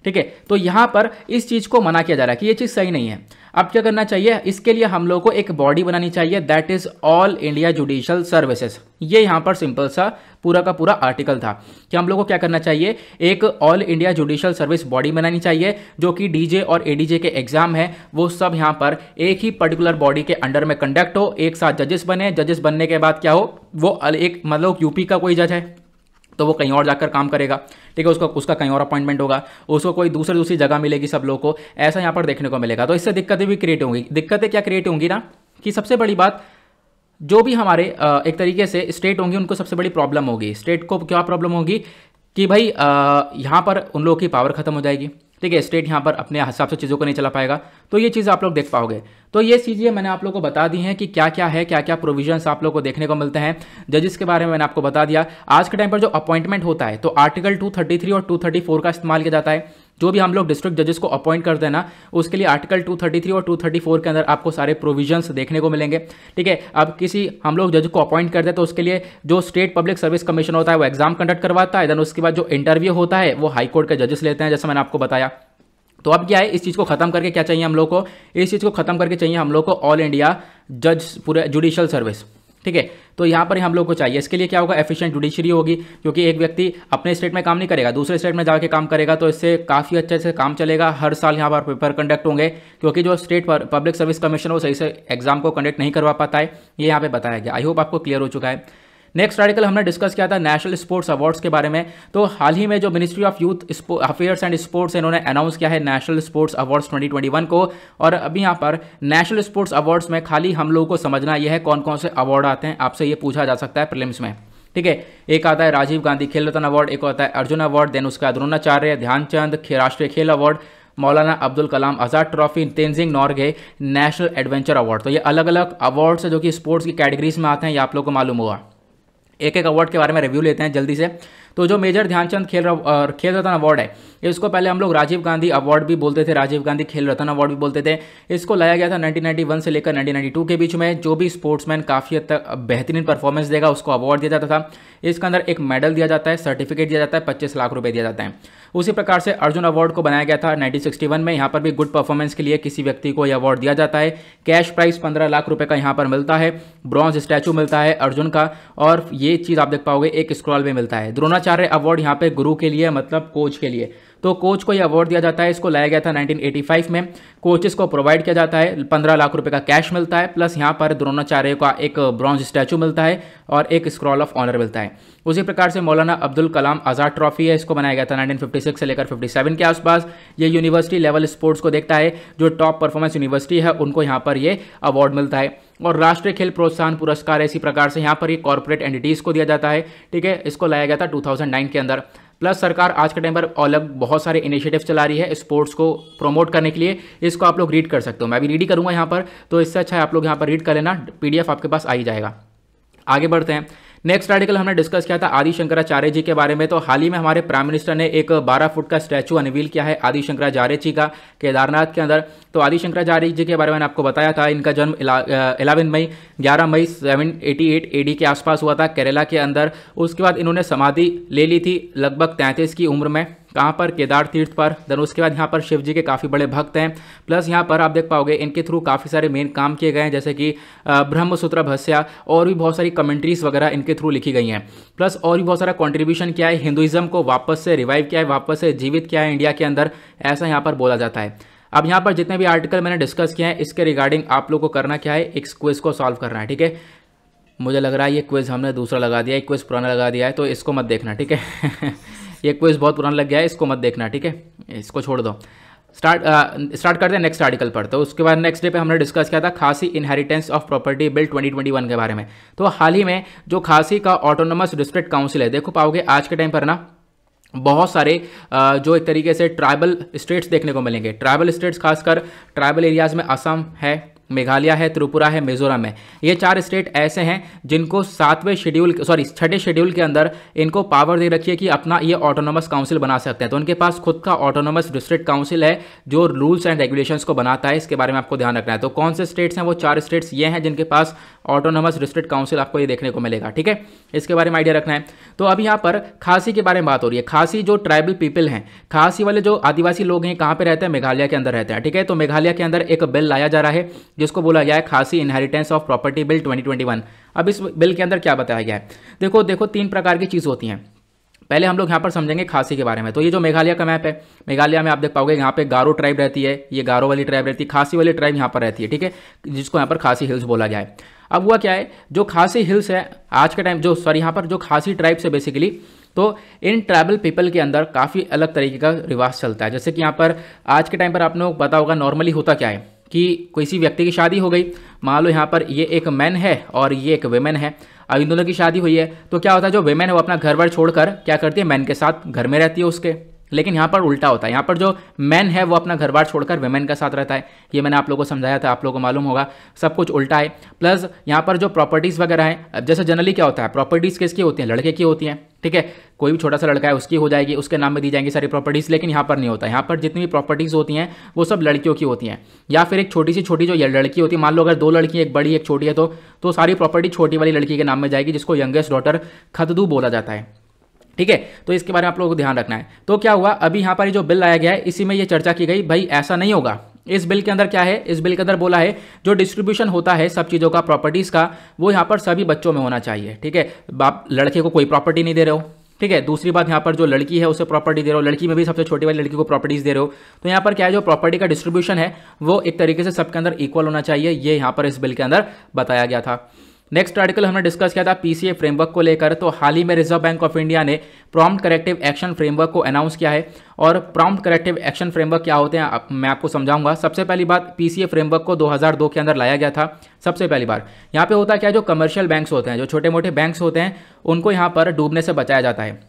Speaker 1: ठीक है तो यहां पर इस चीज़ को मना किया जा रहा है कि यह चीज़ सही नहीं है अब क्या करना चाहिए इसके लिए हम लोग को एक बॉडी बनानी चाहिए that is all India judicial services ये यहां पर सिंपल सा पूरा का पूरा आर्टिकल था कि हम लोग को क्या करना चाहिए एक all India judicial service body बनानी चाहिए जो कि डीजे और एडीजे के एग्जाम है वो सब यहां पर एक ही पर्टिकुलर बॉडी के अंडर में कंडक्ट हो एक साथ जजेस बने जजेस बनने के बाद क्या हो वो एक मतलब यूपी का कोई जज है तो वो कहीं और जाकर काम करेगा ठीक है उसका उसका कहीं और अपॉइंटमेंट होगा उसको कोई दूसरी दूसरी जगह मिलेगी सब लोग को ऐसा यहाँ पर देखने को मिलेगा तो इससे दिक्कतें भी क्रिएट होंगी दिक्कतें क्या क्रिएट होंगी ना कि सबसे बड़ी बात जो भी हमारे एक तरीके से स्टेट होंगी उनको सबसे बड़ी प्रॉब्लम होगी स्टेट को क्या प्रॉब्लम होगी कि भाई यहाँ पर उन लोगों की पावर खत्म हो जाएगी ठीक है स्टेट यहाँ पर अपने हिसाब से चीज़ों को नहीं चला पाएगा तो ये चीज़ आप लोग देख पाओगे तो ये चीज़ें मैंने आप लोग को बता दी हैं कि क्या क्या है क्या क्या प्रोविजंस आप लोग को देखने को मिलते हैं जजेस के बारे में मैंने आपको बता दिया आज के टाइम पर जो अपॉइंटमेंट होता है तो आर्टिकल 233 और 234 का इस्तेमाल किया जाता है जो भी हम लोग डिस्ट्रिक्ट जजेस को अपॉइंट करते हैं ना उसके लिए आर्टिकल 233 और 234 के अंदर आपको सारे प्रोविजंस देखने को मिलेंगे ठीक है अब किसी हम लोग जज को अपॉइंट करते हैं तो उसके लिए जो स्टेट पब्लिक सर्विस कमीशन होता है वो एग्जाम कंडक्ट करवाता है देन उसके बाद जो इंटरव्यू होता है वो हाईकोर्ट के जजेस लेते हैं जैसे मैंने आपको बताया तो अब क्या है इस चीज़ को खत्म करके क्या चाहिए हम लोग को इस चीज़ को खत्म करके चाहिए हम लोग को ऑल इंडिया जज पूरे जुडिशियल सर्विस ठीक है तो यहाँ पर हम लोग को चाहिए इसके लिए क्या होगा एफिशिएंट जुडिशरी होगी क्योंकि एक व्यक्ति अपने स्टेट में काम नहीं करेगा दूसरे स्टेट में जाके काम करेगा तो इससे काफ़ी अच्छे से काम चलेगा हर साल यहाँ पर पेपर कंडक्ट होंगे क्योंकि जो स्टेट पब्लिक सर्विस कमीशन वो सही से एग्जाम को कंडक्ट नहीं करवा पाता है ये यहाँ पर बताया गया आई होप आपको क्लियर हो चुका है नेक्स्ट आर्टिकल हमने डिस्कस किया था नेशनल स्पोर्ट्स अवार्ड्स के बारे में तो हाल ही में जो ministry of youth affairs and sports इन्होंने अनाउंस किया है नेशनल स्पोर्ट्स अवार्ड्स 2021 को और अभी यहाँ पर नेशनल स्पोर्ट्स अवार्ड्स में खाली हम लोगों को समझना यह है कौन कौन से अवार्ड आते हैं आपसे ये पूछा जा सकता है प्रिलिम्स में ठीक है एक आता है राजीव गांधी खेल रत्न अवार्ड एक आता है अर्जुन अवार्ड देन उसका द्रोणाचार्य ध्यानचंद राष्ट्रीय खेल award Maulana Abdul Kalam Azad trophy Tenzing Norgay national adventure award तो ये अलग अलग अवार्ड्स है जो कि स्पोर्ट्स की कैटेगरीज में आते हैं ये आप लोग को मालूम हुआ एक एक अवार्ड के बारे में रिव्यू लेते हैं जल्दी से तो जो मेजर ध्यानचंद खेल खेल रत्न अवार्ड है इसको पहले हम लोग राजीव गांधी अवार्ड भी बोलते थे राजीव गांधी खेल रत्न अवार्ड भी बोलते थे इसको लाया गया था 1991 से लेकर 1992 के बीच में जो भी स्पोर्ट्समैन काफ़ी हद तक बेहतरीन परफॉर्मेंस देगा उसको अवार्ड दिया जाता था इसके अंदर एक मेडल दिया जाता है सर्टिफिकेट दिया जाता है पच्चीस लाख रुपये दिया जाता है उसी प्रकार से अर्जुन अवार्ड को बनाया गया था नाइनटीन में यहाँ पर भी गुड परफॉर्मेंस के लिए किसी व्यक्ति को यह अवार्ड दिया जाता है कैश प्राइस पंद्रह लाख रुपये का यहाँ पर मिलता है ब्रॉन्ज स्टैचू मिलता है अर्जुन का और ये चीज़ आप देख पाओगे एक स्क्रॉल में मिलता है द्रोणाचार्य अवार्ड यहाँ पे गुरु के लिए मतलब कोच के लिए तो कोच को यह अवार्ड दिया जाता है इसको लाया गया था 1985 में कोचेस को प्रोवाइड किया जाता है पंद्रह लाख रुपये का कैश मिलता है प्लस यहाँ पर द्रोणाचार्य का एक ब्रॉन्ज स्टैचू मिलता है और एक स्क्रॉल ऑफ ऑनर मिलता है उसी प्रकार से मौलाना अब्दुल कलाम आज़ाद ट्रॉफी है इसको बनाया गया था नाइनटीन से लेकर फिफ्टी के आसपास ये यूनिवर्सिटी लेवल स्पोर्ट्स को देखता है जो टॉप परफॉर्मेंस यूनिवर्सिटी है उनको यहाँ पर ये अवार्ड मिलता है और राष्ट्रीय खेल प्रोत्साहन पुरस्कार इसी प्रकार से यहाँ पर ये कॉर्पोरेट एंटिटीज़ को दिया जाता है ठीक है इसको लाया गया था 2009 के अंदर प्लस सरकार आज के टाइम पर अलग बहुत सारे इनिशिएटिव चला रही है स्पोर्ट्स को प्रमोट करने के लिए इसको आप लोग रीड कर सकते हो मैं भी रीड ही करूँगा यहाँ पर तो इससे अच्छा है आप लोग यहाँ पर रीड कर लेना पी आपके पास आ ही जाएगा आगे बढ़ते हैं नेक्स्ट आर्टिकल हमने डिस्कस किया था आदि शंकराचार्य जी के बारे में तो हाल ही में हमारे प्राइम मिनिस्टर ने एक 12 फुट का स्टैचू अनवील किया है आदि शंकराचार्य जी का केदारनाथ के अंदर तो आदि शंकराचार्य जी के बारे में आपको बताया था इनका जन्म इलेवन मई ग्यारह मई सेवन एटी एट के आसपास हुआ था केरला के अंदर उसके बाद इन्होंने समाधि ले ली थी लगभग तैंतीस की उम्र में कहाँ पर केदार तीर्थ पर देन उसके बाद यहाँ पर शिव जी के काफ़ी बड़े भक्त हैं प्लस यहाँ पर आप देख पाओगे इनके थ्रू काफ़ी सारे मेन काम किए गए हैं जैसे कि ब्रह्मसूत्र भस्या और भी बहुत सारी कमेंट्रीज वगैरह इनके थ्रू लिखी गई हैं प्लस और भी बहुत सारा कॉन्ट्रीब्यूशन किया है हिंदुइज़म को वापस से रिवाइव किया है वापस से जीवित किया है इंडिया के अंदर ऐसा यहाँ पर बोला जाता है अब यहाँ पर जितने भी आर्टिकल मैंने डिस्कस किए हैं इसके रिगार्डिंग आप लोग को करना क्या है एक क्विज को सॉल्व करना है ठीक है मुझे लग रहा है ये क्विज हमने दूसरा लगा दिया एक क्विज पुराना लगा दिया है तो इसको मत देखना ठीक है ये क्विज बहुत पुराना लग गया है इसको मत देखना ठीक है इसको छोड़ दो स्टार्ट स्टार्ट uh, करते हैं नेक्स्ट आर्टिकल पर तो उसके बाद नेक्स्ट डे पे हमने डिस्कस किया था खासी इनहेरिटेंस ऑफ प्रॉपर्टी बिल 2021 के बारे में तो हाल ही में जो खासी का ऑटोनोमस डिस्ट्रिक्ट काउंसिल है देखो पाओगे आज के टाइम पर ना बहुत सारे uh, जो एक तरीके से ट्राइबल स्टेट्स देखने को मिलेंगे ट्राइबल स्टेट्स खासकर ट्राइबल एरियाज़ में असम है मेघालय है त्रिपुरा है मिजोरम है ये चार स्टेट ऐसे हैं जिनको सातवें शेड्यूल सॉरी छठे शेड्यूल के अंदर इनको पावर दे रखी है कि अपना ये ऑटोनोमस काउंसिल बना सकते हैं तो उनके पास खुद का ऑटोनोमस डिस्ट्रिक्ट काउंसिल है जो रूल्स एंड रेगुलेशंस को बनाता है इसके बारे में आपको ध्यान रखना है तो कौन से स्टेट्स हैं वो चार स्टेट्स ये हैं जिनके पास ऑटोनोमस डिस्ट्रिक्ट काउंसिल आपको ये देखने को मिलेगा ठीक है इसके बारे में आइडिया रखना है तो अब यहाँ पर खासी के बारे में बात हो रही है खासी जो ट्राइबल पीपल हैं खासी वाले जो आदिवासी लोग हैं कहाँ पर रहते हैं मेघालय के अंदर रहते हैं ठीक है तो मेघालय के अंदर एक बिल लाया जा रहा है जिसको बोला गया है Khasi inheritance of property bill twenty अब इस बिल के अंदर क्या बताया गया है देखो देखो तीन प्रकार की चीज़ होती हैं पहले हम लोग यहाँ पर समझेंगे खासी के बारे में तो ये जो मेघालय का मैप है मेघालय में आप देख पाओगे यहाँ पे गारो ट्राइब रहती है ये गारो वाली ट्राइब रहती है खासी वाली ट्राइब यहाँ पर रहती है ठीक है जिसको यहाँ पर खासी हिल्स बोला जाए अब हुआ क्या है जो खासी हिल्स है आज के टाइम जो सॉरी यहाँ पर जो खासी ट्राइब्स है बेसिकली तो इन ट्राइबल पीपल के अंदर काफ़ी अलग तरीके का रिवाज चलता है जैसे कि यहाँ पर आज के टाइम पर आप लोग पता होगा नॉर्मली होता क्या है कि किसी व्यक्ति की शादी हो गई मान लो यहाँ पर ये एक मैन है और ये एक वेमेन है अब इन दोनों की शादी हुई है तो क्या होता है जो वेमेन है वो अपना घर बार छोड़कर क्या करती है मैन के साथ घर में रहती है उसके लेकिन यहाँ पर उल्टा होता है यहाँ पर जो मैन है वो अपना घर बार छोड़कर वेमेन के साथ रहता है ये मैंने आप लोगों को समझाया था आप लोगों को मालूम होगा सब कुछ उल्टा है प्लस यहाँ पर जो प्रॉपर्टीज़ वगैरह हैं जैसे जनरली क्या होता है प्रॉपर्टीज़ किसकी होती हैं लड़के की होती हैं ठीक है कोई भी छोटा सा लड़का है उसकी हो जाएगी उसके नाम में दी जाएंगी सारी प्रॉपर्टीज़ लेकिन यहाँ पर नहीं होता यहाँ पर जितनी भी प्रॉपर्टीज़ होती हैं वो सब लड़कियों की होती हैं या फिर एक छोटी सी छोटी जो लड़की होती है मान लो अगर दो लड़की एक बड़ी एक छोटी है तो, तो सारी प्रॉपर्टी छोटी वाली लड़की के नाम में जाएगी जिसको यंगेस्ट डॉटर खतदू बोला जाता है ठीक है तो इसके बारे में आप लोगों को ध्यान रखना है तो क्या हुआ अभी यहाँ पर जो बिल लाया गया है इसी में ये चर्चा की गई भाई ऐसा नहीं होगा इस बिल के अंदर क्या है इस बिल के अंदर बोला है जो डिस्ट्रीब्यूशन होता है सब चीज़ों का प्रॉपर्टीज़ का वो यहाँ पर सभी बच्चों में होना चाहिए ठीक है बाप लड़के को कोई प्रॉपर्टी नहीं दे रहे हो ठीक है दूसरी बात यहाँ पर जो लड़की है उसे प्रॉपर्टी दे रहे हो लड़की में भी सबसे छोटी वाली लड़की को प्रॉपर्टीज़ दे रहे हो तो यहाँ पर क्या है जो प्रॉपर्टी का डिस्ट्रीब्यूशन है वो एक तरीके से सबके अंदर इक्वल होना चाहिए ये यहाँ पर इस बिल के अंदर बताया गया था नेक्स्ट आर्टिकल हमने डिस्कस किया था पीसीए फ्रेमवर्क को लेकर तो हाल ही में रिजर्व बैंक ऑफ इंडिया ने प्रॉम्प्ट करेक्टिव एक्शन फ्रेमवर्क को अनाउंस किया है और प्रॉम्प्ट करेक्टिव एक्शन फ्रेमवर्क क्या होते हैं मैं आपको समझाऊंगा सबसे पहली बात पीसीए फ्रेमवर्क को 2002 के अंदर लाया गया था सबसे पहली बार यहाँ पे होता क्या जो कमर्शियल बैंक्स होते हैं जो छोटे मोटे बैंक्स होते हैं उनको यहाँ पर डूबने से बचाया जाता है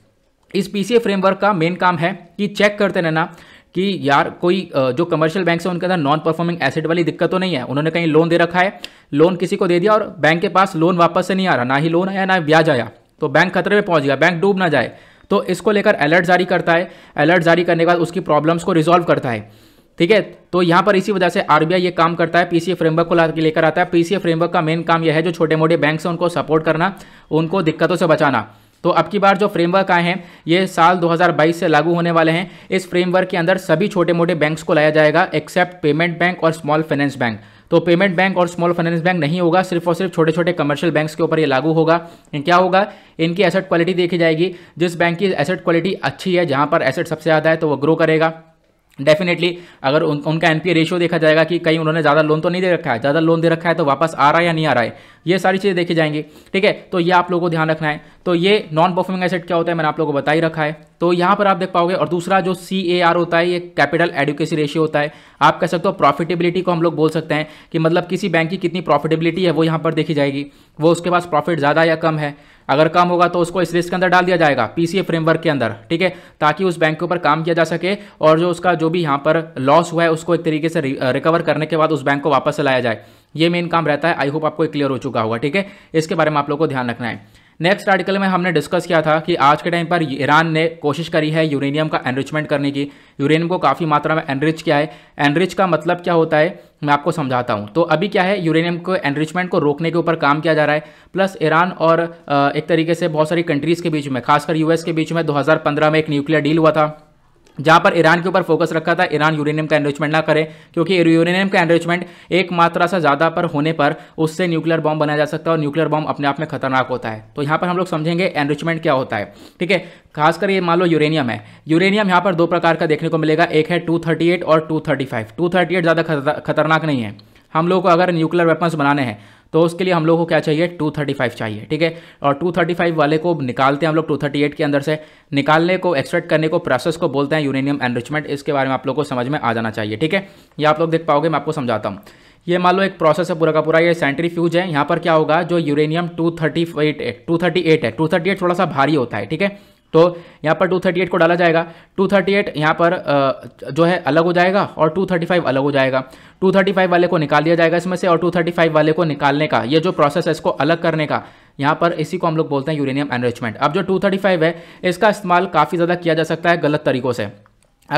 Speaker 1: इस पीसीए फ्रेमवर्क का मेन काम है कि चेक करते रहना कि यार कोई जो कमर्शियल बैंक है उनके अंदर नॉन परफॉर्मिंग एसेट वाली दिक्कत तो नहीं है उन्होंने कहीं लोन दे रखा है लोन किसी को दे दिया और बैंक के पास लोन वापस से नहीं आ रहा ना ही लोन आया ना ब्याज आया तो बैंक खतरे में पहुंच गया बैंक डूब ना जाए तो इसको लेकर अलर्ट जारी करता है अलर्ट जारी करने के बाद उसकी प्रॉब्लम्स को रिजॉल्व करता है ठीक है तो यहाँ पर इसी वजह से आरबीआई ये काम करता है पीसीए फ्रेमवर्क को लेकर आता है पीसीए फ्रेमवर्क का मेन काम यह है जो छोटे मोटे बैंक से उनको सपोर्ट करना उनको दिक्कतों से बचाना तो अब की बार जो फ्रेमवर्क आए हैं ये साल 2022 से लागू होने वाले हैं इस फ्रेमवर्क के अंदर सभी छोटे मोटे बैंक्स को लाया जाएगा एक्सेप्ट पेमेंट बैंक और स्मॉल फाइनेंस बैंक तो पेमेंट बैंक और स्मॉल फाइनेंस बैंक नहीं होगा सिर्फ और सिर्फ छोटे छोटे कमर्शियल बैंक्स के ऊपर ये लागू होगा क्या होगा इनकी एसेट क्वालिटी देखी जाएगी जिस बैंक की एसेट क्वालिटी अच्छी है जहाँ पर एसेट सबसे ज़्यादा है तो वो ग्रो करेगा डेफिनेटली अगर उन, उनका एनपीए रेशियो देखा जाएगा कि कहीं उन्होंने ज़्यादा लोन तो नहीं दे रखा है ज़्यादा लोन दे रखा है तो वापस आ रहा है या नहीं आ रहा है ये सारी चीज़ें देखी जाएंगी ठीक है तो ये आप लोगों को ध्यान रखना है तो ये नॉन परफॉर्मिंग एसेट क्या होता है मैंने आप लोगों को बता ही रखा है तो यहाँ पर आप देख पाओगे और दूसरा जो सी ए आर होता है ये कैपिटल एडुकेसी रेशियो होता है आप कह सकते हो प्रॉफिटेबिलिटी को हम लोग बोल सकते हैं कि मतलब किसी बैंक की कितनी प्रॉफिटेबिलिटी है वो यहाँ पर देखी जाएगी वो उसके पास प्रॉफिट ज़्यादा या कम है अगर कम होगा तो उसको इस लिस्ट के अंदर डाल दिया जाएगा पीसीए फ्रेमवर्क के अंदर ठीक है ताकि उस बैंक के ऊपर काम किया जा सके और जो उसका जो भी यहाँ पर लॉस हुआ है उसको एक तरीके से रिकवर करने के बाद उस बैंक को वापस लाया जाए ये मेन काम रहता है आई होप आपको क्लियर हो चुका होगा ठीक है इसके बारे में आप लोग को ध्यान रखना है नेक्स्ट आर्टिकल में हमने डिस्कस किया था कि आज के टाइम पर ईरान ने कोशिश करी है यूरेनियम का एनरिचमेंट करने की यूरेनियम को काफ़ी मात्रा में एनरिच किया है एनरिच का मतलब क्या होता है मैं आपको समझाता हूँ तो अभी क्या है यूरेनियम को एनरिचमेंट को रोकने के ऊपर काम किया जा रहा है प्लस ईरान और एक तरीके से बहुत सारी कंट्रीज़ के बीच में खासकर यूएस के बीच में 2015 में एक न्यूक्लियर डील हुआ था जहां पर ईरान के ऊपर फोकस रखा था ईरान यूरेनियम का एनरिचमेंट ना करे क्योंकि यूरेनियम का एनरिचमेंट एक मात्रा से ज़्यादा पर होने पर उससे न्यूक्लियर बॉम्ब बनाया जा सकता है और न्यूक्लियर बॉम्ब अपने आप में खतरनाक होता है तो यहाँ पर हम लोग समझेंगे एनरिचमेंट क्या होता है ठीक है खासकर ये मान लो यूरेनियम है यूरेनियम यहाँ पर दो प्रकार का देखने को मिलेगा एक है टू और टू थर्टी ज़्यादा खतरनाक नहीं है हम लोग को अगर न्यूक्लियर वेपन्स बनाने हैं तो उसके लिए हम लोग को क्या चाहिए 235 चाहिए ठीक है और 235 वाले को निकालते हैं हम लोग 238 के अंदर से निकालने को एक्सट्रैक्ट करने को प्रोसेस को बोलते हैं यूरेनियम एनरिचमेंट इसके बारे में आप लोग को समझ में आ जाना चाहिए ठीक है ये आप लोग देख पाओगे मैं आपको समझाता हूँ ये मान लो एक प्रोसेस है पूरा का पूरा ये फ्यूज है यहाँ पर क्या होगा जो यूरेनियम टू थर्टी एट है टू थर्टी एट है टू थर्टी एट थोड़ा सा भारी होता है ठीक है तो यहाँ पर 238 को डाला जाएगा 238 थर्टी यहाँ पर जो है अलग हो जाएगा और 235 अलग हो जाएगा 235 वाले को निकाल दिया जाएगा इसमें से और 235 वाले को निकालने का ये जो प्रोसेस है इसको अलग करने का यहाँ पर इसी को हम लोग बोलते हैं यूरेनियम एनरिचमेंट अब जो 235 है इसका इस्तेमाल काफ़ी ज़्यादा किया जा सकता है गलत तरीक़ों से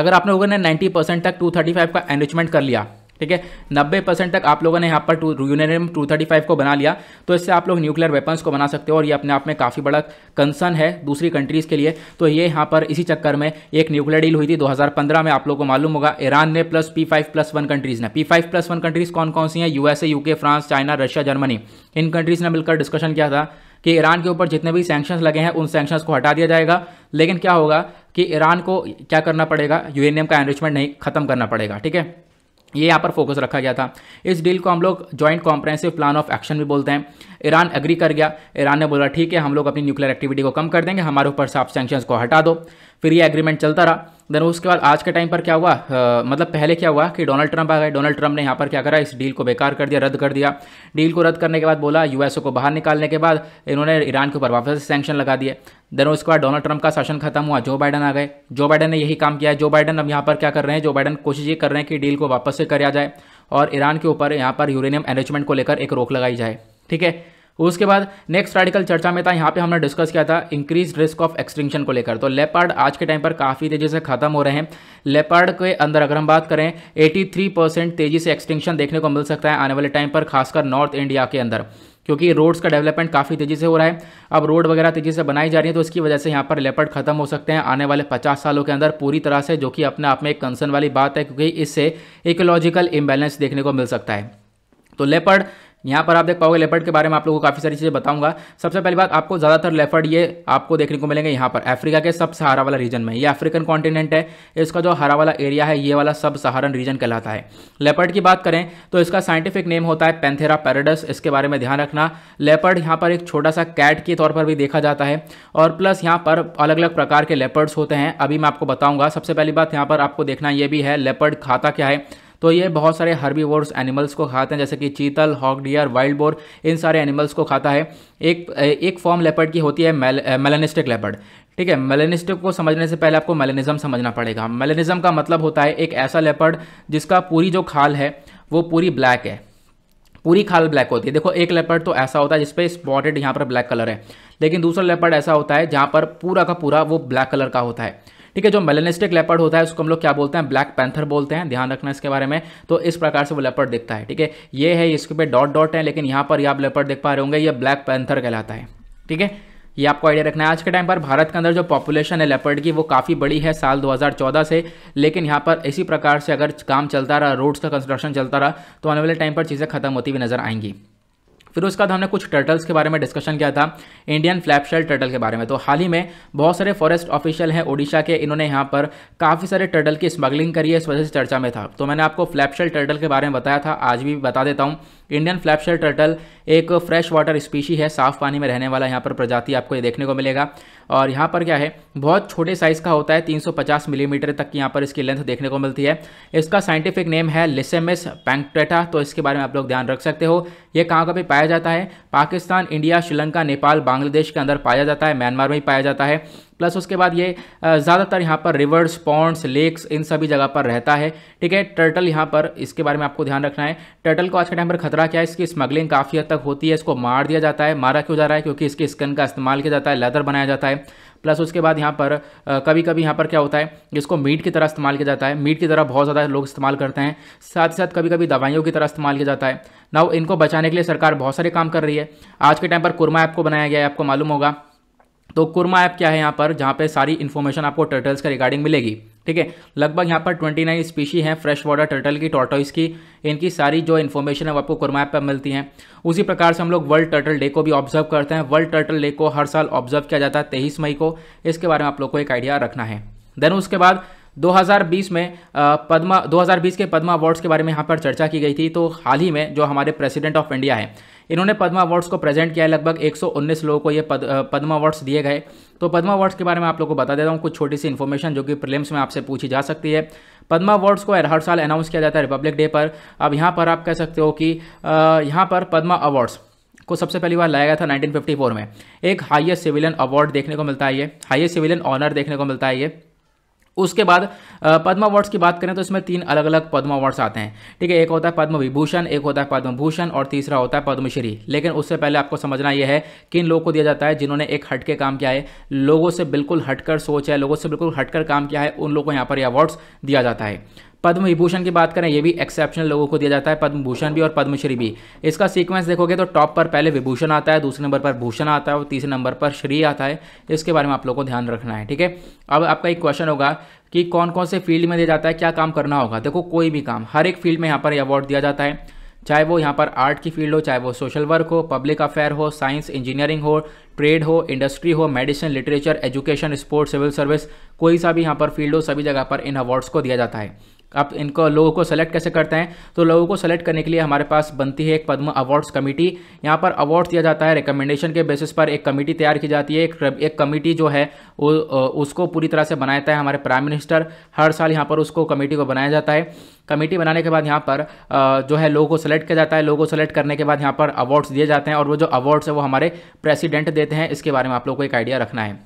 Speaker 1: अगर आपने लोगों ने नाइन्टी तक टू का एनरिचमेंट कर लिया ठीक है नब्बे परसेंट तक आप लोगों ने यहाँ पर two uranium two thirty five को बना लिया तो इससे आप लोग न्यूक्लियर वेपन्स को बना सकते हो और ये अपने आप में काफ़ी बड़ा कंसर्न है दूसरी कंट्रीज़ के लिए तो ये यहाँ पर इसी चक्कर में एक न्यूक्लियर डील हुई थी दो में आप लोग को मालूम होगा ईरान ने plus P five plus one countries ने P five plus one countries कौन कौन सी हैं USA UK France China Russia Germany इन कंट्रीज़ ने मिलकर डिस्कशन किया था कि ईरान के ऊपर जितने भी सैक्शन लगे हैं उन सैक्शन को हटा दिया जाएगा लेकिन क्या होगा कि ईरान को क्या करना पड़ेगा यूरेनियम का एनरिचमेंट नहीं खत्म करना पड़ेगा ठीक है ये यहाँ पर फोकस रखा गया था इस डील को हम लोग joint comprehensive plan of action भी बोलते हैं ईरान एग्री कर गया ईरान ने बोला ठीक है हम लोग अपनी न्यूक्लियर एक्टिविटी को कम कर देंगे हमारे ऊपर से आप सैंक्शंस को हटा दो फिर ये एग्रीमेंट चलता रहा देन उसके बाद आज के टाइम पर क्या हुआ आ, मतलब पहले क्या हुआ कि डोनाल्ड ट्रंप आ गए डोनाल्ड ट्रंप ने यहाँ पर क्या करा इस डील को बेकार कर दिया रद्द कर दिया डील को रद्द करने के बाद बोला यूएसओ को बाहर निकालने के बाद इन्होंने ईरान के ऊपर वापस सैक्शन लगा दिए देन उसके बाद डोनाल्ड ट्रंप का शासन खत्म हुआ जो बाइडन आ गए जो बाइडन ने यही काम किया जो बाइडन अब यहाँ पर क्या कर रहे हैं जो बाइडन कोशिश ये कर रहे हैं कि डील को वापस से कराया जाए और ईरान के ऊपर यहाँ पर यूरेनियम एनरिचमेंट को लेकर एक रोक लगाई जाए ठीक है उसके बाद नेक्स्ट आर्टिकल चर्चा में था यहाँ पे हमने डिस्कस किया था इंक्रीज रिस्क ऑफ एक्सटिंक्शन को लेकर तो लेपर्ड आज के टाइम पर काफ़ी तेज़ी से खत्म हो रहे हैं लेपर्ड के अंदर अगर हम बात करें 83 परसेंट तेज़ी से एक्सटिंक्शन देखने को मिल सकता है आने वाले टाइम पर खासकर नॉर्थ इंडिया के अंदर क्योंकि रोड्स का डेवलपमेंट काफ़ी तेज़ी से हो रहा है अब रोड वगैरह तेज़ी से बनाई जा रही है तो इसकी वजह से यहाँ पर लेपर्ड खत्म हो सकते हैं आने वाले 50 सालों के अंदर पूरी तरह से जो कि अपने आप में एक कंसर्न वाली बात है क्योंकि इससे इकोलॉजिकल इम्बैलेंस देखने को मिल सकता है तो लेपर्ड यहाँ पर आप देख पाओगे लेपर्ड के बारे में आप लोगों को काफ़ी सारी चीज़ें बताऊंगा सबसे पहली बात आपको ज़्यादातर लेपर्ड ये आपको देखने को मिलेंगे यहाँ पर अफ्रीका के सब सहारा वाला रीजन में ये अफ्रीकन कॉन्टिनेंट है इसका जो हरा वाला एरिया है ये वाला सब सहारन रीजन कहलाता है लेपर्ड की बात करें तो इसका साइंटिफिक नेम होता है पेंथेरा पेराडस इसके बारे में ध्यान रखना लेपर्ड यहाँ पर एक छोटा सा कैट के तौर पर भी देखा जाता है और प्लस यहाँ पर अलग अलग प्रकार के लेपर्ड्स होते हैं अभी मैं आपको बताऊँगा सबसे पहली बात यहाँ पर आपको देखना ये भी है लेपर्ड खाता क्या है तो ये बहुत सारे हर्बी एनिमल्स को खाते हैं जैसे कि chital hog deer wild boar इन सारे एनिमल्स को खाता है एक एक फॉर्म लेपर्ड की होती है मेलेनिस्टिक लेपर्ड ठीक है मेलेनिस्टिक को समझने से पहले आपको मेलेनिज्म समझना पड़ेगा मेलेनिज्म का मतलब होता है एक ऐसा लेपर्ड जिसका पूरी जो खाल है वो पूरी ब्लैक है पूरी खाल ब्लैक होती है देखो एक लेपर्ड तो ऐसा होता है जिसपे स्पॉटेड यहाँ पर ब्लैक कलर है लेकिन दूसरा लेपर्ड ऐसा होता है जहाँ पर पूरा का पूरा वो ब्लैक कलर का होता है ठीक है जो मेलेनिस्टिक लेपर्ड होता है उसको हम लोग क्या बोलते हैं ब्लैक पैंथर बोलते हैं ध्यान रखना इसके बारे में तो इस प्रकार से वो लेपर्ड दिखता है ठीक है ये है इसके पे डॉट डॉट है लेकिन यहाँ पर आप लेपर्ड देख पा रहे होंगे ये ब्लैक पैंथर कहलाता है ठीक है ये आपको आइडिया रखना है आज के टाइम पर भारत के अंदर जो पॉपुलेशन है लेपर्ड की वो काफ़ी बड़ी है साल 2014 से लेकिन यहाँ पर इसी प्रकार से अगर काम चलता रहा रोड्स का कंस्ट्रक्शन चलता रहा तो आने वाले टाइम पर चीज़ें खत्म होती हुई नजर आएंगी फिर उसके बाद हमने कुछ टर्टल्स के बारे में डिस्कशन किया था इंडियन फ्लैपशेल टर्टल के बारे में तो हाल ही में बहुत सारे फॉरेस्ट ऑफिशियल हैं ओडिशा के इन्होंने यहाँ पर काफ़ी सारे टर्टल की स्मगलिंग करी है इस वजह से चर्चा में था तो मैंने आपको फ्लैपशेल टर्टल के बारे में बताया था आज भी बता देता हूँ इंडियन फ्लैपशर टर्टल एक फ्रेश वाटर स्पीशी है साफ पानी में रहने वाला यहाँ पर प्रजाति आपको ये देखने को मिलेगा और यहाँ पर क्या है बहुत छोटे साइज का होता है 350 मिलीमीटर mm तक की यहाँ पर इसकी लेंथ देखने को मिलती है इसका साइंटिफिक नेम है लिसेमिस पैंकटेटा तो इसके बारे में आप लोग ध्यान रख सकते हो ये कहाँ का भी पाया जाता है पाकिस्तान इंडिया श्रीलंका नेपाल बांग्लादेश के अंदर पाया जाता है म्यांमार में भी पाया जाता है प्लस उसके बाद ये ज़्यादातर यहाँ पर रिवर्स पॉन्ड्स लेक्स इन सभी जगह पर रहता है ठीक है टर्टल यहाँ पर इसके बारे में आपको ध्यान रखना है टर्टल को आज के टाइम पर खतरा क्या है इसकी स्मगलिंग काफ़ी हद तक होती है इसको मार दिया जाता है मारा क्यों जा रहा है क्योंकि इसके स्किन का इस्तेमाल किया जाता है लेदर बनाया जाता है प्लस उसके बाद यहाँ पर आ, कभी कभी यहाँ पर क्या होता है जिसको मीट की तरह इस्तेमाल किया जाता है मीट की तरह बहुत ज़्यादा लोग इस्तेमाल करते हैं साथ ही साथ कभी कभी दवाइयों की तरह इस्तेमाल किया जाता है ना इनको बचाने के लिए सरकार बहुत सारे काम कर रही है आज के टाइम पर कुरमा ऐप को बनाया गया है आपको मालूम होगा तो कुरमा ऐप क्या है यहाँ पर जहाँ पे सारी इन्फॉर्मेशन आपको टर्टल्स के रिगार्डिंग मिलेगी ठीक है लगभग यहाँ पर 29 स्पीशी हैं फ्रेश वाटर टर्टल की टोटोइस की इनकी सारी जो इन्फॉर्मेशन है वो आपको कुरमा ऐप पर मिलती हैं उसी प्रकार से हम लोग वर्ल्ड टर्टल डे को भी ऑब्जर्व करते हैं वर्ल्ड टर्टल डे को हर साल ऑब्जर्व किया जाता है तेईस मई को इसके बारे में आप लोग को एक आइडिया रखना है देन उसके बाद 2020 में पद्मा 2020 के पद्मा अवार्ड्स के बारे में यहाँ पर चर्चा की गई थी तो हाल ही में जो हमारे प्रेसिडेंट ऑफ इंडिया है इन्होंने पद्मा अवार्ड्स को प्रेजेंट किया है लगभग 119 लोगों को ये पद, पद्मा अवार्ड्स दिए गए तो पद्मा अवार्ड्स के बारे में आप लोगों को बता देता हूँ कुछ छोटी सी इन्फॉर्मेशन जो कि प्रिलिम्स में आपसे पूछी जा सकती है पद्मा अवार्ड्स को हर साल अनाउंस किया जाता है रिपब्लिक डे पर अब यहाँ पर आप कह सकते हो कि यहाँ पर पद्मा अवार्ड्स को सबसे पहली बार लाया गया था 1954 में एक हाईएस्ट सिविलियन अवार्ड देखने को मिलता है ये हाईएस्ट सिविलियन ऑनर देखने को मिलता है ये उसके बाद पद्म अवार्ड्स की बात करें तो इसमें तीन अलग अलग पद्म अवार्ड्स आते हैं ठीक है एक होता है पद्म विभूषण एक होता है पद्म भूषण और तीसरा होता है पद्मश्री लेकिन उससे पहले आपको समझना यह है कि इन लोगों को दिया जाता है जिन्होंने एक हटके काम किया है लोगों से बिल्कुल हटकर सोच है लोगों से बिल्कुल हटकर काम किया है उन लोगों को यहाँ पर यह अवार्ड्स दिया जाता है पद्म विभूषण की बात करें ये भी एक्सेप्शनल लोगों को दिया जाता है पद्म भूषण भी और पद्मश्री भी इसका सीक्वेंस देखोगे तो टॉप पर पहले विभूषण आता है दूसरे नंबर पर भूषण आता है और तीसरे नंबर पर श्री आता है इसके बारे में आप लोग को ध्यान रखना है ठीक है अब आपका एक क्वेश्चन होगा कि कौन कौन से फील्ड में दिया जाता है क्या काम करना होगा देखो कोई भी काम हर एक फील्ड में यहाँ पर अवार्ड दिया जाता है चाहे वो यहाँ पर आर्ट की फील्ड हो चाहे वो सोशल वर्क हो पब्लिक अफेयर हो साइंस इंजीनियरिंग हो ट्रेड हो इंडस्ट्री हो medicine literature education sports civil service कोई सा भी यहाँ पर फील्ड हो सभी जगह पर इन अवार्ड्स को दिया जाता है आप इनको लोगों को सेलेक्ट कैसे करते हैं तो लोगों को सेलेक्ट करने के लिए हमारे पास बनती है एक पद्म अवार्ड्स कमेटी यहाँ पर अवार्ड्स दिया जाता है रिकमेंडेशन के बेसिस पर एक कमेटी तैयार की जाती है एक, एक कमेटी जो है उ, उसको पूरी तरह से बनाता है हमारे प्राइम मिनिस्टर हर साल यहाँ पर उसको कमेटी को बनाया जाता है कमेटी बनाने के बाद यहाँ पर जो है लोगों को सेलेक्ट किया जाता है लोगों को सेलेक्ट करने के बाद यहाँ पर अवार्ड्स दिए जाते हैं और वो जो अवार्ड्स है वो हमारे प्रेसिडेंट देते हैं इसके बारे में आप लोग को एक आइडिया रखना है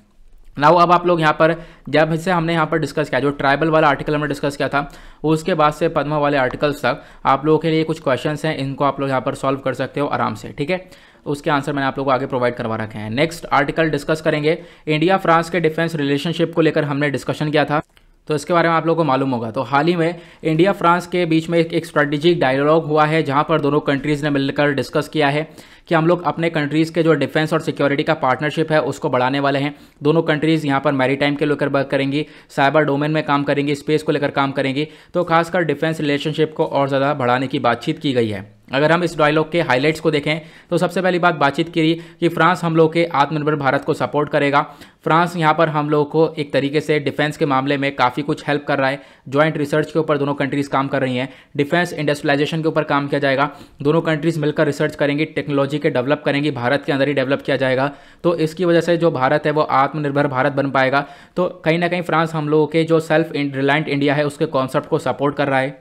Speaker 1: नाउ अब आप लोग यहाँ पर जब से हमने यहाँ पर डिस्कस किया जो ट्राइबल वाला आर्टिकल हमने डिस्कस किया था उसके बाद से पद्मा वाले आर्टिकल्स तक आप लोगों के लिए कुछ क्वेश्चंस हैं इनको आप लोग यहाँ पर सॉल्व कर सकते हो आराम से ठीक है उसके आंसर मैंने आप लोगों को आगे प्रोवाइड करवा रखे हैं नेक्स्ट आर्टिकल डिस्कस करेंगे इंडिया फ्रांस के डिफेंस रिलेशनशिप को लेकर हमने डिस्कशन किया था तो इसके बारे में आप लोगों को मालूम होगा तो हाल ही में इंडिया फ्रांस के बीच में एक, स्ट्रेटेजिक डायलॉग हुआ है जहाँ पर दोनों कंट्रीज़ ने मिलकर डिस्कस किया है कि हम लोग अपने कंट्रीज़ के जो डिफेंस और सिक्योरिटी का पार्टनरशिप है उसको बढ़ाने वाले हैं दोनों कंट्रीज़ यहाँ पर टाइम के लेकर वर्क करेंगी साइबर डोमेन में काम करेंगी स्पेस को लेकर काम करेंगी तो खासकर डिफेंस रिलेशनशिप को और ज़्यादा बढ़ाने की बातचीत की गई है अगर हम इस डायलॉग के हाइलाइट्स को देखें तो सबसे पहली बात बातचीत की रही कि फ्रांस हम लोग के आत्मनिर्भर भारत को सपोर्ट करेगा फ्रांस यहाँ पर हम लोग को एक तरीके से डिफेंस के मामले में काफ़ी कुछ हेल्प कर रहा है जॉइंट रिसर्च के ऊपर दोनों कंट्रीज़ काम कर रही हैं डिफेंस इंडस्ट्रियलाइजेशन के ऊपर काम किया जाएगा दोनों कंट्रीज़ मिलकर रिसर्च करेंगी टेक्नोलॉजी टेक्नोलॉजी के डेवलप करेंगी भारत के अंदर ही डेवलप किया जाएगा तो इसकी वजह से जो भारत है वो आत्मनिर्भर भारत बन पाएगा तो कहीं ना कहीं फ्रांस हम लोगों के जो सेल्फ रिलायंट इंडिया है उसके कॉन्सेप्ट को सपोर्ट कर रहा है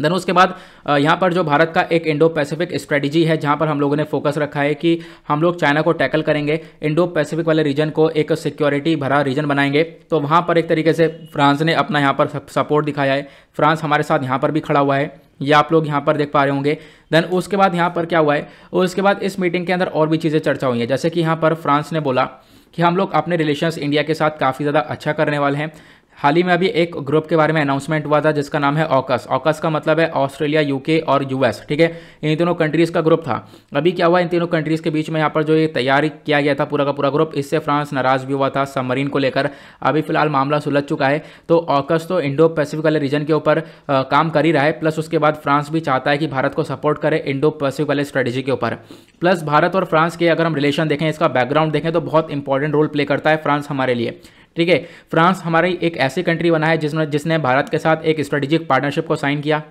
Speaker 1: देन उसके बाद यहाँ पर जो भारत का एक इंडो पैसिफिक स्ट्रेटजी है जहाँ पर हम लोगों ने फोकस रखा है कि हम लोग चाइना को टैकल करेंगे इंडो पैसिफिक वाले रीजन को एक सिक्योरिटी भरा रीजन बनाएंगे तो वहाँ पर एक तरीके से फ्रांस ने अपना यहाँ पर सपोर्ट दिखाया है फ्रांस हमारे साथ यहाँ पर भी खड़ा हुआ है ये आप लोग यहाँ पर देख पा रहे होंगे देन उसके बाद यहाँ पर क्या हुआ है और उसके बाद इस मीटिंग के अंदर और भी चीज़ें चर्चा हुई हैं जैसे कि यहाँ पर फ्रांस ने बोला कि हम लोग अपने रिलेशंस इंडिया के साथ काफ़ी ज़्यादा अच्छा करने वाले हैं हाल ही में अभी एक ग्रुप के बारे में अनाउंसमेंट हुआ था जिसका नाम है ऑकस ऑकस का मतलब है ऑस्ट्रेलिया यूके और यूएस ठीक है इन तीनों कंट्रीज़ का ग्रुप था अभी क्या हुआ इन तीनों कंट्रीज़ के बीच में यहाँ पर जो ये तैयारी किया गया था पूरा का पूरा ग्रुप इससे फ्रांस नाराज भी हुआ था सबमरीन को लेकर अभी फिलहाल मामला सुलझ चुका है तो ऑकस तो इंडो पैसिफिक वाले रीजन के ऊपर काम कर ही रहा है प्लस उसके बाद फ्रांस भी चाहता है कि भारत को सपोर्ट करे इंडो पैसिफिक वाले स्ट्रेटेजी के ऊपर प्लस भारत और फ्रांस के अगर हम रिलेशन देखें इसका बैकग्राउंड देखें तो बहुत इंपॉर्टेंट रोल प्ले करता है फ्रांस हमारे लिए ठीक है फ्रांस हमारी एक ऐसी कंट्री बना है जिसमें जिसने भारत के साथ एक स्ट्रेटेजिक पार्टनरशिप को साइन किया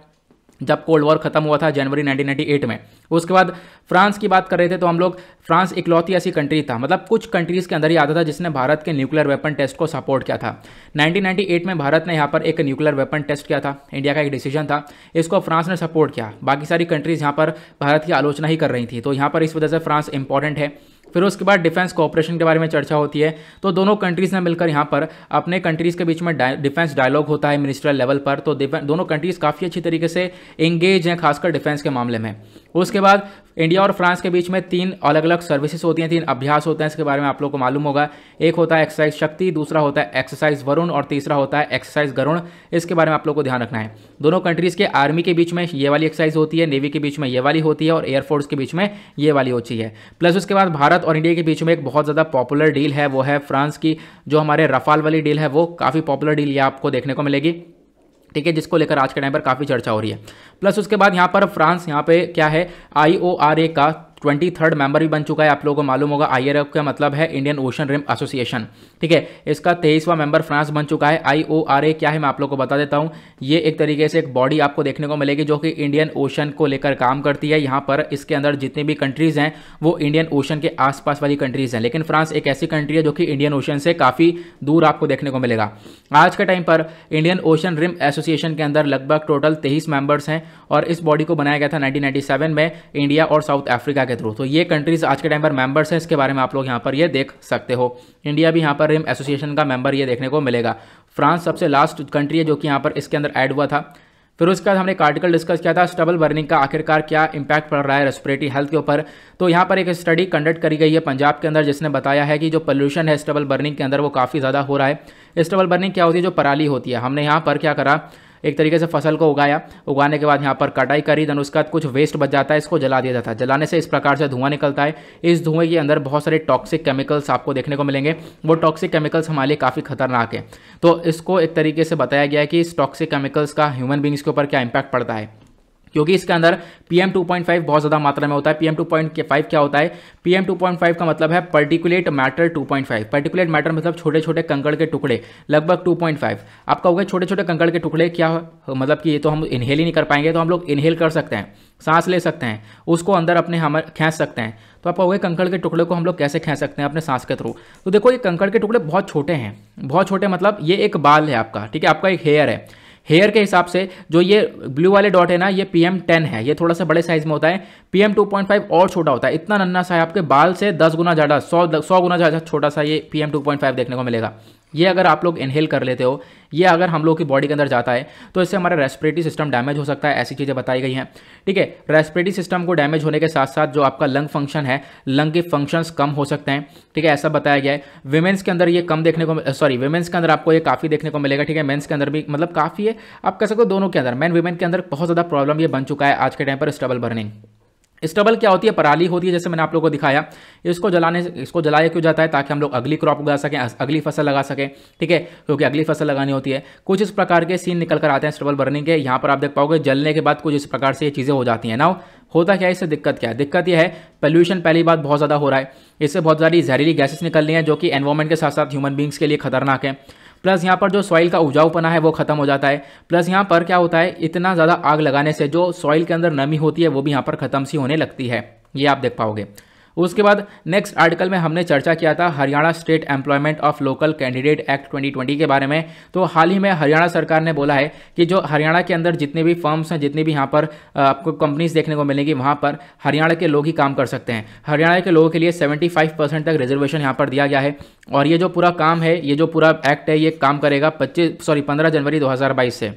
Speaker 1: जब कोल्ड वॉर खत्म हुआ था जनवरी 1998 में उसके बाद फ्रांस की बात कर रहे थे तो हम लोग फ्रांस इकलौती ऐसी कंट्री था मतलब कुछ कंट्रीज़ के अंदर ही आता था जिसने भारत के न्यूक्लियर वेपन टेस्ट को सपोर्ट किया था 1998 में भारत ने यहाँ पर एक न्यूक्लियर वेपन टेस्ट किया था इंडिया का एक डिसीजन था इसको फ्रांस ने सपोर्ट किया बाकी सारी कंट्रीज़ यहाँ पर भारत की आलोचना ही कर रही थी तो यहाँ पर इस वजह से फ्रांस इंपॉर्टेंट है फिर उसके बाद डिफेंस कॉपरेशन के बारे में चर्चा होती है तो दोनों कंट्रीज़ ने मिलकर यहाँ पर अपने कंट्रीज़ के बीच में डिफेंस डायलॉग होता है मिनिस्ट्रियल लेवल पर तो दोनों कंट्रीज़ काफ़ी अच्छी तरीके से एंगेज हैं खासकर डिफेंस के मामले में उसके बाद इंडिया और फ्रांस के बीच में तीन अलग अलग सर्विसेज होती हैं तीन अभ्यास होते हैं इसके बारे में आप लोग को मालूम होगा एक होता है एक्सरसाइज शक्ति दूसरा होता है एक्सरसाइज वरुण और तीसरा होता है एक्सरसाइज गरुण इसके बारे में आप लोग को ध्यान रखना है दोनों कंट्रीज़ के आर्मी के बीच में ये वाली एक्सरसाइज होती है नेवी के बीच में ये वाली होती है और एयरफोर्स के बीच में ये वाली होती है प्लस उसके बाद भारत और इंडिया के बीच में एक बहुत ज़्यादा पॉपुलर डील है वो है फ्रांस की जो हमारे रफाल वाली डील है वो काफ़ी पॉपुलर डील ये आपको देखने को मिलेगी ठीक है जिसको लेकर आज के टाइम पर काफ़ी चर्चा हो रही है प्लस उसके बाद यहाँ पर फ्रांस यहाँ पे क्या है आई का ट्वेंटी थर्ड मेंबर भी बन चुका है आप लोगों को मालूम होगा आई का मतलब है इंडियन ओशन रिम एसोसिएशन ठीक है इसका तेईसवा मेंबर फ्रांस बन चुका है आई क्या है मैं आप लोग को बता देता हूँ ये एक तरीके से एक बॉडी आपको देखने को मिलेगी जो कि इंडियन ओशन को लेकर काम करती है यहाँ पर इसके अंदर जितनी भी कंट्रीज़ हैं वो इंडियन ओशन के आसपास वाली कंट्रीज़ हैं लेकिन फ्रांस एक ऐसी कंट्री है जो कि इंडियन ओशन से काफ़ी दूर आपको देखने को मिलेगा आज के टाइम पर इंडियन ओशन रिम एसोसिएशन के अंदर लगभग टोटल तेईस मेंबर्स हैं और इस बॉडी को बनाया गया था सेवन में इंडिया और साउथ अफ्रीका के के थ्रू तो ये कंट्रीज़ आज के टाइम पर मेंबर्स हैं इसके बारे में आप लोग यहाँ पर ये देख सकते हो इंडिया भी यहाँ पर रिम एसोसिएशन का मेंबर ये देखने को मिलेगा फ्रांस सबसे लास्ट कंट्री है जो कि यहाँ पर इसके अंदर ऐड हुआ था फिर उसके बाद हमने एक आर्टिकल डिस्कस किया था स्टबल बर्निंग का आखिरकार क्या इंपैक्ट पड़ रहा है रेस्पिरेटरी हेल्थ के ऊपर तो यहाँ पर एक स्टडी कंडक्ट करी गई है पंजाब के अंदर जिसने बताया है कि जो पोल्यूशन है स्टबल बर्निंग के अंदर वो काफ़ी ज़्यादा हो रहा है स्टबल बर्निंग क्या होती है जो पराली होती है हमने यहाँ पर क्या करा एक तरीके से फसल को उगाया उगाने के बाद यहाँ पर कटाई करी देन उसके बाद कुछ वेस्ट बच जाता है इसको जला दिया जाता है जलाने से इस प्रकार से धुआं निकलता है इस धुएं के अंदर बहुत सारे टॉक्सिक केमिकल्स आपको देखने को मिलेंगे वो टॉक्सिक केमिकल्स हमारे लिए काफ़ी खतरनाक है तो इसको एक तरीके से बताया गया है कि इस टॉक्सिक केमिकल्स का ह्यूमन बींग्स के ऊपर क्या इम्पैक्ट पड़ता है क्योंकि इसके अंदर पीएम 2.5 बहुत ज़्यादा मात्रा में होता है पीएम 2.5 क्या होता है पीएम 2.5 का मतलब है पर्टिकुलेट मैटर 2.5 पर्टिकुलेट मैटर मतलब छोटे छोटे कंकड़ के टुकड़े लगभग 2.5 आपका होगा छोटे छोटे कंकड़ के टुकड़े क्या मतलब कि ये तो हम इनहेल ही नहीं कर पाएंगे तो हम लोग इनहेल कर सकते हैं सांस ले सकते हैं उसको अंदर अपने हम खेस सकते हैं तो आप कहोगे कंकड़ के टुकड़े को हम लोग कैसे खींच सकते हैं अपने सांस के थ्रू तो देखो ये कंकड़ के टुकड़े बहुत छोटे हैं बहुत छोटे मतलब ये एक बाल है आपका ठीक है आपका एक हेयर है हेयर के हिसाब से जो ये ब्लू वाले डॉट है ना ये पी एम टेन है ये थोड़ा सा बड़े साइज में होता है P M two point five और छोटा होता है इतना नन्ना सा है आपके बाल से दस गुना ज़्यादा सौ सौ गुना ज़्यादा छोटा सा ये P M two point five देखने को मिलेगा ये अगर आप लोग इनहेल कर लेते हो ये अगर हम लोग की बॉडी के अंदर जाता है तो इससे हमारा रेस्पिरेटरी सिस्टम डैमेज हो सकता है ऐसी चीज़ें बताई गई हैं ठीक है रेस्पिरेटरी सिस्टम को डैमेज होने के साथ साथ जो आपका लंग फंक्शन है लंग के फंक्शंस कम हो सकते हैं ठीक है ऐसा बताया गया है वेमेंस के अंदर ये कम देखने को सॉरी वेमेंस के अंदर आपको ये काफ़ी देखने को मिलेगा ठीक है मेन्स के अंदर भी मतलब काफ़ी है आप कह सकते हो दोनों के अंदर मैन वेमेन के अंदर बहुत ज़्यादा प्रॉब्लम ये बन चुका है आज के टाइम पर स्टबल बर्निंग स्टबल क्या होती है पराली होती है जैसे मैंने आप लोगों को दिखाया इसको जलाने इसको जलाया क्यों जाता है ताकि हम लोग अगली क्रॉप उगा सकें अगली फसल लगा सकें ठीक है क्योंकि अगली फसल लगानी होती है कुछ इस प्रकार के सीन निकल कर आते हैं स्टबल बर्निंग के यहाँ पर आप देख पाओगे जलने के बाद कुछ इस प्रकार से ये चीज़ें हो जाती हैं ना होता क्या है इससे दिक्कत क्या है दिक्कत यह है पॉल्यूशन पहली बात बहुत ज़्यादा हो रहा है इससे बहुत सारी जहरीली गैसेस निकल रही हैं जो कि एनवायरमेंट के साथ साथ ह्यूमन बींग्स के लिए खतरनाक है प्लस यहाँ पर जो सॉइल का उपजाऊपना है वो खत्म हो जाता है प्लस यहाँ पर क्या होता है इतना ज़्यादा आग लगाने से जो सॉइल के अंदर नमी होती है वो भी यहाँ पर खत्म सी होने लगती है ये आप देख पाओगे उसके बाद नेक्स्ट आर्टिकल में हमने चर्चा किया था Haryana state employment of local candidate act 2020 के बारे में तो हाल ही में हरियाणा सरकार ने बोला है कि जो हरियाणा के अंदर जितने भी फर्म्स हैं जितने भी यहाँ पर आपको कंपनीज देखने को मिलेंगी वहाँ पर हरियाणा के लोग ही काम कर सकते हैं हरियाणा के लोगों के लिए सेवेंटी तक रिजर्वेशन यहाँ पर दिया गया है और ये जो पूरा काम है ये जो पूरा एक्ट है ये काम करेगा पच्चीस सॉरी पंद्रह जनवरी दो से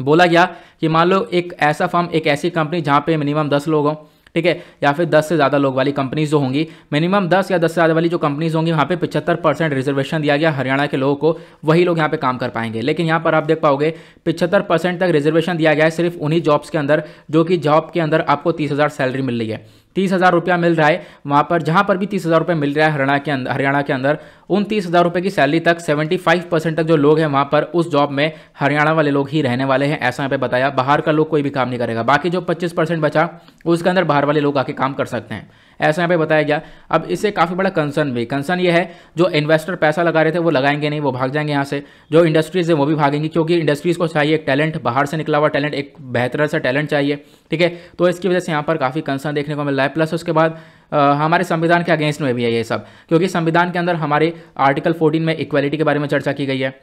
Speaker 1: बोला गया कि मान लो एक ऐसा फर्म एक ऐसी कंपनी जहाँ पे मिनिमम दस लोग हों ठीक है या फिर 10 से ज़्यादा लोग वाली कंपनीज जो होंगी मिनिमम 10 या 10 से ज़्यादा वाली जो कंपनीज होंगी वहाँ पे 75 परसेंट रिजर्वेशन दिया गया हरियाणा के लोगों को वही लोग यहाँ पे काम कर पाएंगे लेकिन यहाँ पर आप देख पाओगे 75 परसेंट तक रिजर्वेशन दिया गया है सिर्फ उन्हीं जॉब्स के अंदर जो कि जॉब के अंदर आपको तीस सैलरी मिल रही है तीस हज़ार रुपया मिल रहा है वहाँ पर जहाँ पर भी तीस हज़ार रुपये मिल रहा है हरियाणा के अंदर हरियाणा के अंदर उन तीस हज़ार रुपये की सैलरी तक सेवेंटी फाइव परसेंट तक जो लोग हैं वहाँ पर उस जॉब में हरियाणा वाले लोग ही रहने वाले हैं ऐसा यहाँ पे बताया बाहर का लोग कोई भी काम नहीं करेगा बाकी जो पच्चीस परसेंट बचा उसके अंदर बाहर वाले लोग आके काम कर सकते हैं ऐसा यहाँ पे बताया गया अब इससे काफ़ी बड़ा कंसर्न भी कंसर्न ये है जो इन्वेस्टर पैसा लगा रहे थे वो लगाएंगे नहीं वो भाग जाएंगे यहाँ से जो इंडस्ट्रीज़ है वो भी भागेंगी क्योंकि इंडस्ट्रीज़ को चाहिए एक टैलेंट बाहर से निकला हुआ टैलेंट एक बेहतर सा टैलेंट चाहिए ठीक है तो इसकी वजह से यहाँ पर काफ़ी कंसर्न देखने को मिल रहा है प्लस उसके बाद आ, हमारे संविधान के अगेंस्ट में भी है ये सब क्योंकि संविधान के अंदर हमारे आर्टिकल 14 में इक्वालिटी के बारे में चर्चा की गई है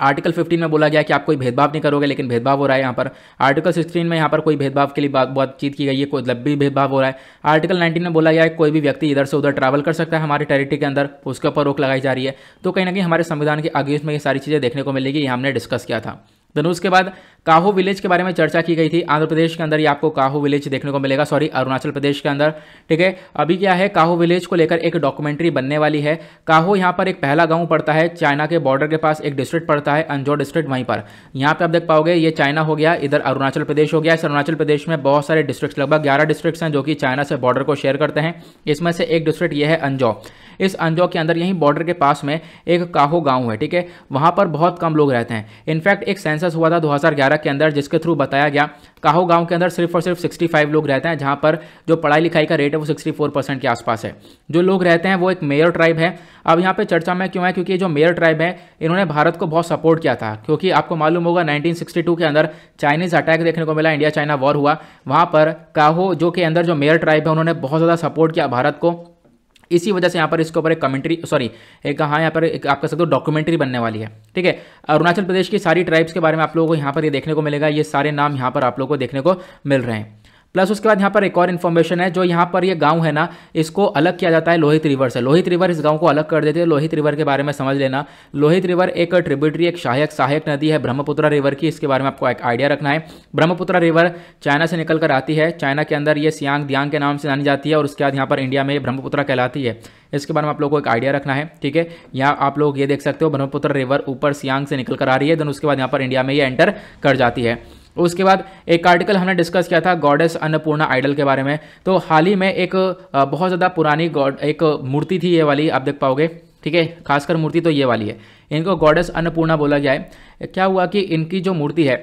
Speaker 1: आर्टिकल 15 में बोला गया कि आप कोई भेदभाव नहीं करोगे लेकिन भेदभाव हो रहा है यहाँ पर आर्टिकल 16 में यहाँ पर कोई भेदभाव के लिए बात बातचीत की गई है कोई लंबी मतलब भेदभाव हो रहा है आर्टिकल 19 में बोला गया है कोई भी व्यक्ति इधर से उधर ट्रैवल कर सकता है हमारे टेरिटरी के अंदर उसके ऊपर रोक लगाई जा रही है तो कहीं ना कहीं हमारे संविधान के अगेंस्ट में ये सारी चीज़ें देखने को मिलेगी ये हमने डिस्कस किया था देन उसके बाद काहो विलेज के बारे में चर्चा की गई थी आंध्र प्रदेश के अंदर ये आपको काहो विलेज देखने को मिलेगा सॉरी अरुणाचल प्रदेश के अंदर ठीक है अभी क्या है काहो विलेज को लेकर एक डॉक्यूमेंट्री बनने वाली है काहो यहाँ पर एक पहला गांव पड़ता है चाइना के बॉर्डर के पास एक डिस्ट्रिक्ट पड़ता है अंजोर डिस्ट्रिक्ट वहीं पर यहाँ पर आप देख पाओगे ये चाइना हो गया इधर अरुणाचल प्रदेश हो गया इस अरुणाचल प्रदेश में बहुत सारे डिस्ट्रिक्ट लगभग ग्यारह डिस्ट्रिक्ट हैं जो कि चाइना से बॉर्डर को शेयर करते हैं इसमें से एक डिस्ट्रिक्ट ये है अंजो इस अंजो के अंदर यहीं बॉर्डर के पास में एक काहो गाँव है ठीक है वहाँ पर बहुत कम लोग रहते हैं इनफैक्ट एक सेंस सेंसस हुआ था 2011 के अंदर जिसके थ्रू बताया गया काहो गांव के अंदर सिर्फ और सिर्फ 65 लोग रहते हैं जहां पर जो पढ़ाई लिखाई का रेट है वो 64 परसेंट के आसपास है जो लोग रहते हैं वो एक मेयर ट्राइब है अब यहां पे चर्चा में क्यों है क्योंकि जो मेयर ट्राइब है इन्होंने भारत को बहुत सपोर्ट किया था क्योंकि आपको मालूम होगा नाइनटीन के अंदर चाइनीज़ अटैक देखने को मिला इंडिया चाइना वॉर हुआ वहाँ पर काहो जो के अंदर जो मेयर ट्राइब है उन्होंने बहुत ज़्यादा सपोर्ट किया भारत को इसी वजह से यहाँ पर इसके ऊपर एक कमेंट्री सॉरी एक हाँ यहाँ पर एक आप कह सकते हो डॉक्यूमेंट्री बनने वाली है ठीक है अरुणाचल प्रदेश की सारी ट्राइब्स के बारे में आप लोगों को यहाँ पर ये देखने को मिलेगा ये सारे नाम यहाँ पर आप लोगों को देखने को मिल रहे हैं प्लस उसके बाद यहाँ पर एक और इन्फॉर्मेशन है जो यहाँ पर ये गांव है ना इसको अलग किया जाता है लोहित रिवर से लोहित रिवर इस गांव को अलग कर देते हैं लोहित रिवर के बारे में समझ लेना लोहित रिवर एक ट्रिब्यूटरी एक सहायक सहायक नदी है ब्रह्मपुत्र रिवर की इसके बारे में आपको एक आइडिया रखना है ब्रह्मपुत्र रिवर चाइना से निकल कर आती है चाइना के अंदर ये सियांग दियांग के नाम से जानी जाती है और उसके बाद यहाँ पर इंडिया में ब्रह्मपुत्र कहलाती है इसके बारे में आप लोगों को एक आइडिया रखना है ठीक है यहाँ आप लोग ये देख सकते हो ब्रह्मपुत्र रिवर ऊपर सियांग से निकल कर आ रही है देन उसके बाद यहाँ पर इंडिया में ये एंटर कर जाती है उसके बाद एक आर्टिकल हमने डिस्कस किया था गॉडेस अन्नपूर्णा आइडल के बारे में तो हाल ही में एक बहुत ज़्यादा पुरानी गॉड एक मूर्ति थी ये वाली आप देख पाओगे ठीक है खासकर मूर्ति तो ये वाली है इनको गॉडेस अन्नपूर्णा बोला गया है क्या हुआ कि इनकी जो मूर्ति है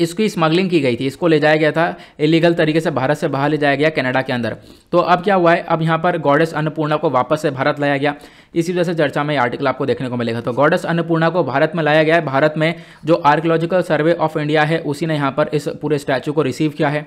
Speaker 1: इसकी स्मगलिंग की गई थी इसको ले जाया गया था इलीगल तरीके से भारत से बाहर ले जाया गया कनाडा के अंदर तो अब क्या हुआ है अब यहाँ पर गॉडेस अन्नपूर्णा को वापस से भारत लाया गया इसी वजह से चर्चा में आर्टिकल आपको देखने को मिलेगा तो गॉडेस अन्नपूर्णा को भारत में लाया गया है भारत में जो आर्कोलॉजिकल सर्वे ऑफ इंडिया है उसी ने यहाँ पर इस पूरे स्टैचू को रिसीव किया है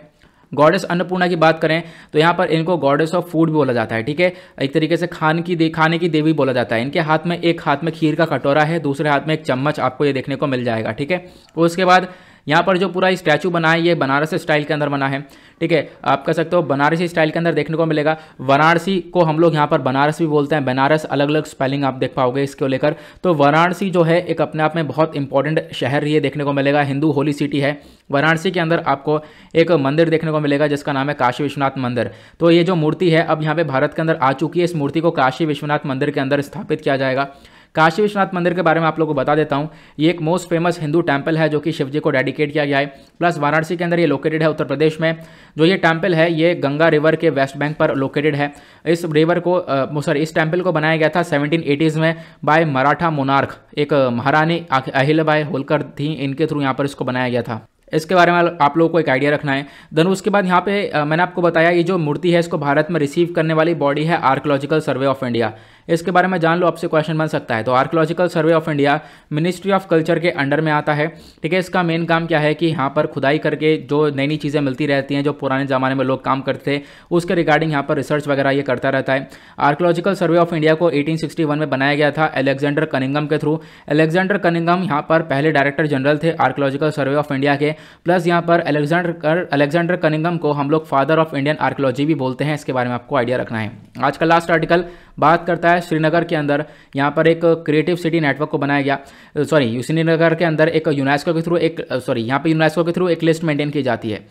Speaker 1: गॉडेस अन्नपूर्णा की बात करें तो यहाँ पर इनको गॉडेस ऑफ फूड भी बोला जाता है ठीक है एक तरीके से खान की दे खाने की देवी बोला जाता है इनके हाथ में एक हाथ में खीर का कटोरा है दूसरे हाथ में एक चम्मच आपको ये देखने को मिल जाएगा ठीक है उसके बाद यहाँ पर जो पूरा स्टैचू बना है ये बनारस स्टाइल के अंदर बना है ठीक है आप कह सकते हो बनारसी स्टाइल के अंदर देखने को मिलेगा वाराणसी को हम लोग यहाँ पर बनारस भी बोलते हैं बनारस अलग अलग स्पेलिंग आप देख पाओगे इसको लेकर तो वाराणसी जो है एक अपने आप में बहुत इंपॉर्टेंट शहर ये देखने को मिलेगा हिंदू होली सिटी है वाराणसी के अंदर आपको एक मंदिर देखने को मिलेगा जिसका नाम है काशी विश्वनाथ मंदिर तो ये जो मूर्ति है अब यहाँ पे भारत के अंदर आ चुकी है इस मूर्ति को काशी विश्वनाथ मंदिर के अंदर स्थापित किया जाएगा काशी विश्वनाथ मंदिर के बारे में आप लोग को बता देता हूँ ये एक मोस्ट फेमस हिंदू टेम्पल है जो कि शिव जी को डेडिकेट किया गया है प्लस वाराणसी के अंदर ये लोकेटेड है उत्तर प्रदेश में जो ये टेम्पल है ये गंगा रिवर के वेस्ट बैंक पर लोकेटेड है इस रिवर को सॉरी इस टेम्पल को बनाया गया था सेवनटीन में बाय मराठा मोनार्क एक महारानी अहिलबाई होलकर थी इनके थ्रू यहाँ पर इसको बनाया गया था इसके बारे में आप लोगों को एक आइडिया रखना है देन उसके बाद यहाँ पे मैंने आपको बताया ये जो मूर्ति है इसको भारत में रिसीव करने वाली बॉडी है आर्कोलॉजिकल सर्वे ऑफ इंडिया इसके बारे में जान लो आपसे क्वेश्चन बन सकता है तो archaeological survey of India ministry of culture के अंडर में आता है ठीक है इसका मेन काम क्या है कि यहाँ पर खुदाई करके जो नई नई चीज़ें मिलती रहती हैं जो पुराने ज़माने में लोग काम करते थे उसके रिगार्डिंग यहाँ पर रिसर्च वगैरह ये करता रहता है आर्कोलॉजिकल सर्वे ऑफ इंडिया को एटीन में बनाया गया था अलेक्जेंडर कनिंगम के थ्रू अलेक्जेंडर कनिंगम यहाँ पर पहले डायरेक्टर जनरल थे आर्कोलॉजिकल सर्वे ऑफ इंडिया के प्लस यहाँ पर अलेक्जेंडर अलेक्जेंडर कनिंगम को हम लोग फादर ऑफ इंडियन आर्कोलॉजी भी बोलते हैं इसके बारे में आपको आइडिया रखना है आज का लास्ट आर्टिकल बात करता है श्रीनगर के अंदर यहाँ पर एक क्रिएटिव सिटी नेटवर्क को बनाया गया सॉरी श्रीनगर के अंदर एक यूनेस्को के थ्रू एक सॉरी यहाँ पर यूनेस्को के थ्रू एक लिस्ट मेंटेन की जाती है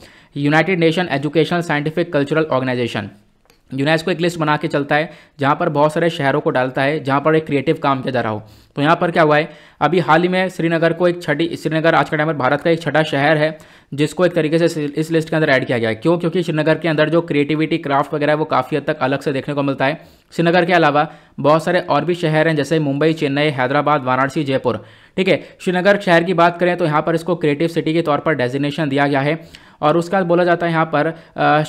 Speaker 1: united nation educational scientific cultural organization UNESCO एक लिस्ट बना के चलता है जहाँ पर बहुत सारे शहरों को डालता है जहाँ पर एक क्रिएटिव काम किया जा रहा हो तो यहाँ पर क्या हुआ है अभी हाल ही में श्रीनगर को एक छठी श्रीनगर आज के टाइम पर भारत का एक छठा शहर है जिसको एक तरीके से इस लिस्ट के अंदर ऐड किया गया है क्यों क्योंकि श्रीनगर के अंदर जो क्रिएटिविटी क्राफ्ट वगैरह है वो काफ़ी हद तक अलग से देखने को मिलता है श्रीनगर के अलावा बहुत सारे और भी शहर हैं जैसे मुंबई चेन्नई हैदराबाद वाराणसी जयपुर ठीक है श्रीनगर शहर की बात करें तो यहाँ पर इसको क्रिएटिव सिटी के तौर पर डेजिनेशन दिया गया है और उसका बोला जाता है यहाँ पर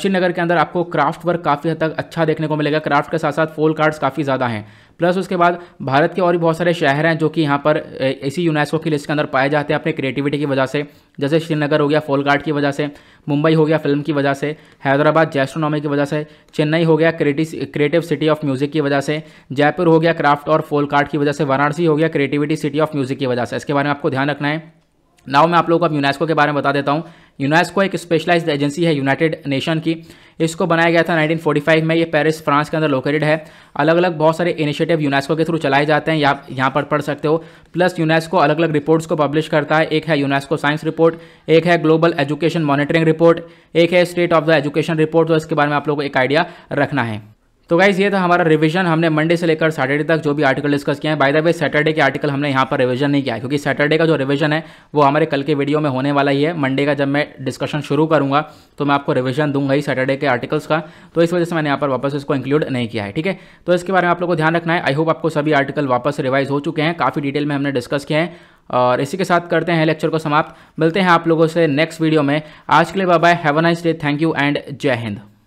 Speaker 1: श्रीनगर के अंदर आपको क्राफ्ट वर्क काफ़ी हद तक अच्छा देखने को मिलेगा क्राफ्ट के साथ साथ फ़ोल कार्ड्स काफ़ी ज़्यादा हैं प्लस उसके बाद भारत के और भी बहुत सारे शहर हैं जो कि यहाँ पर इसी यूनेस्को की लिस्ट के अंदर पाए जाते हैं अपने क्रिएटिविटी की वजह से जैसे श्रीनगर हो गया फोल कार्ड की वजह से मुंबई हो गया फिल्म की वजह से हैदराबाद जैस्ट्रोनॉमी की वजह से चेन्नई हो गया क्रिएटिव सिटी ऑफ म्यूज़िक की वजह से जयपुर हो गया क्राफ्ट और फोल कार्ड की वजह से वाराणसी हो गया क्रिएटिविटी सिटी ऑफ म्यूज़िक की वजह जा सकता है इसके बारे में आपको ध्यान रखना है नाव मैं आप लोगों को अब यूनेस्को के बारे में बता देता हूँ यूनेस्को एक स्पेशलाइज एजेंसी है यूनाइटेड नेशन की इसको बनाया गया था 1945 में ये पेरिस फ्रांस के अंदर लोकेटेड है अलग अलग बहुत सारे इनिशिएटिव यूनेस्को के थ्रू चलाए जाते हैं या आप यहाँ पर पढ़ सकते हो प्लस यूनेस्को अलग अलग रिपोर्ट्स को पब्लिश करता है एक है यूनेस्को साइंस रिपोर्ट एक है ग्लोबल एजुकेशन मॉनिटरिंग रिपोर्ट एक है state of the education report तो इसके बारे में आप लोग को एक आइडिया रखना है तो गाइज ये था हमारा रिवीजन हमने मंडे से लेकर सैटरडे तक जो भी आर्टिकल डिस्कस किया है बाय द वे सैटरडे के आर्टिकल हमने यहाँ पर रिवीजन नहीं किया क्योंकि सैटरडे का जो रिवीजन है वो हमारे कल के वीडियो में होने वाला ही है मंडे का जब मैं डिस्कशन शुरू करूँगा तो मैं आपको रिविजन दूंगा ही सैटरडे के आर्टिकल्स का तो इस वजह से मैंने यहाँ पर वापस इसको इंक्लूड नहीं किया है ठीक है तो इसके बारे में आप लोग को ध्यान रखना है आई होप आपको सभी आर्टिकल वापस रिवाइज हो चुके हैं काफ़ी डिटेल में हमने डिस्कस किए हैं और इसी के साथ करते हैं लेक्चर को समाप्त मिलते हैं आप लोगों से नेक्स्ट वीडियो में आज के लिए bye bye have a nice day thank you and जय हिंद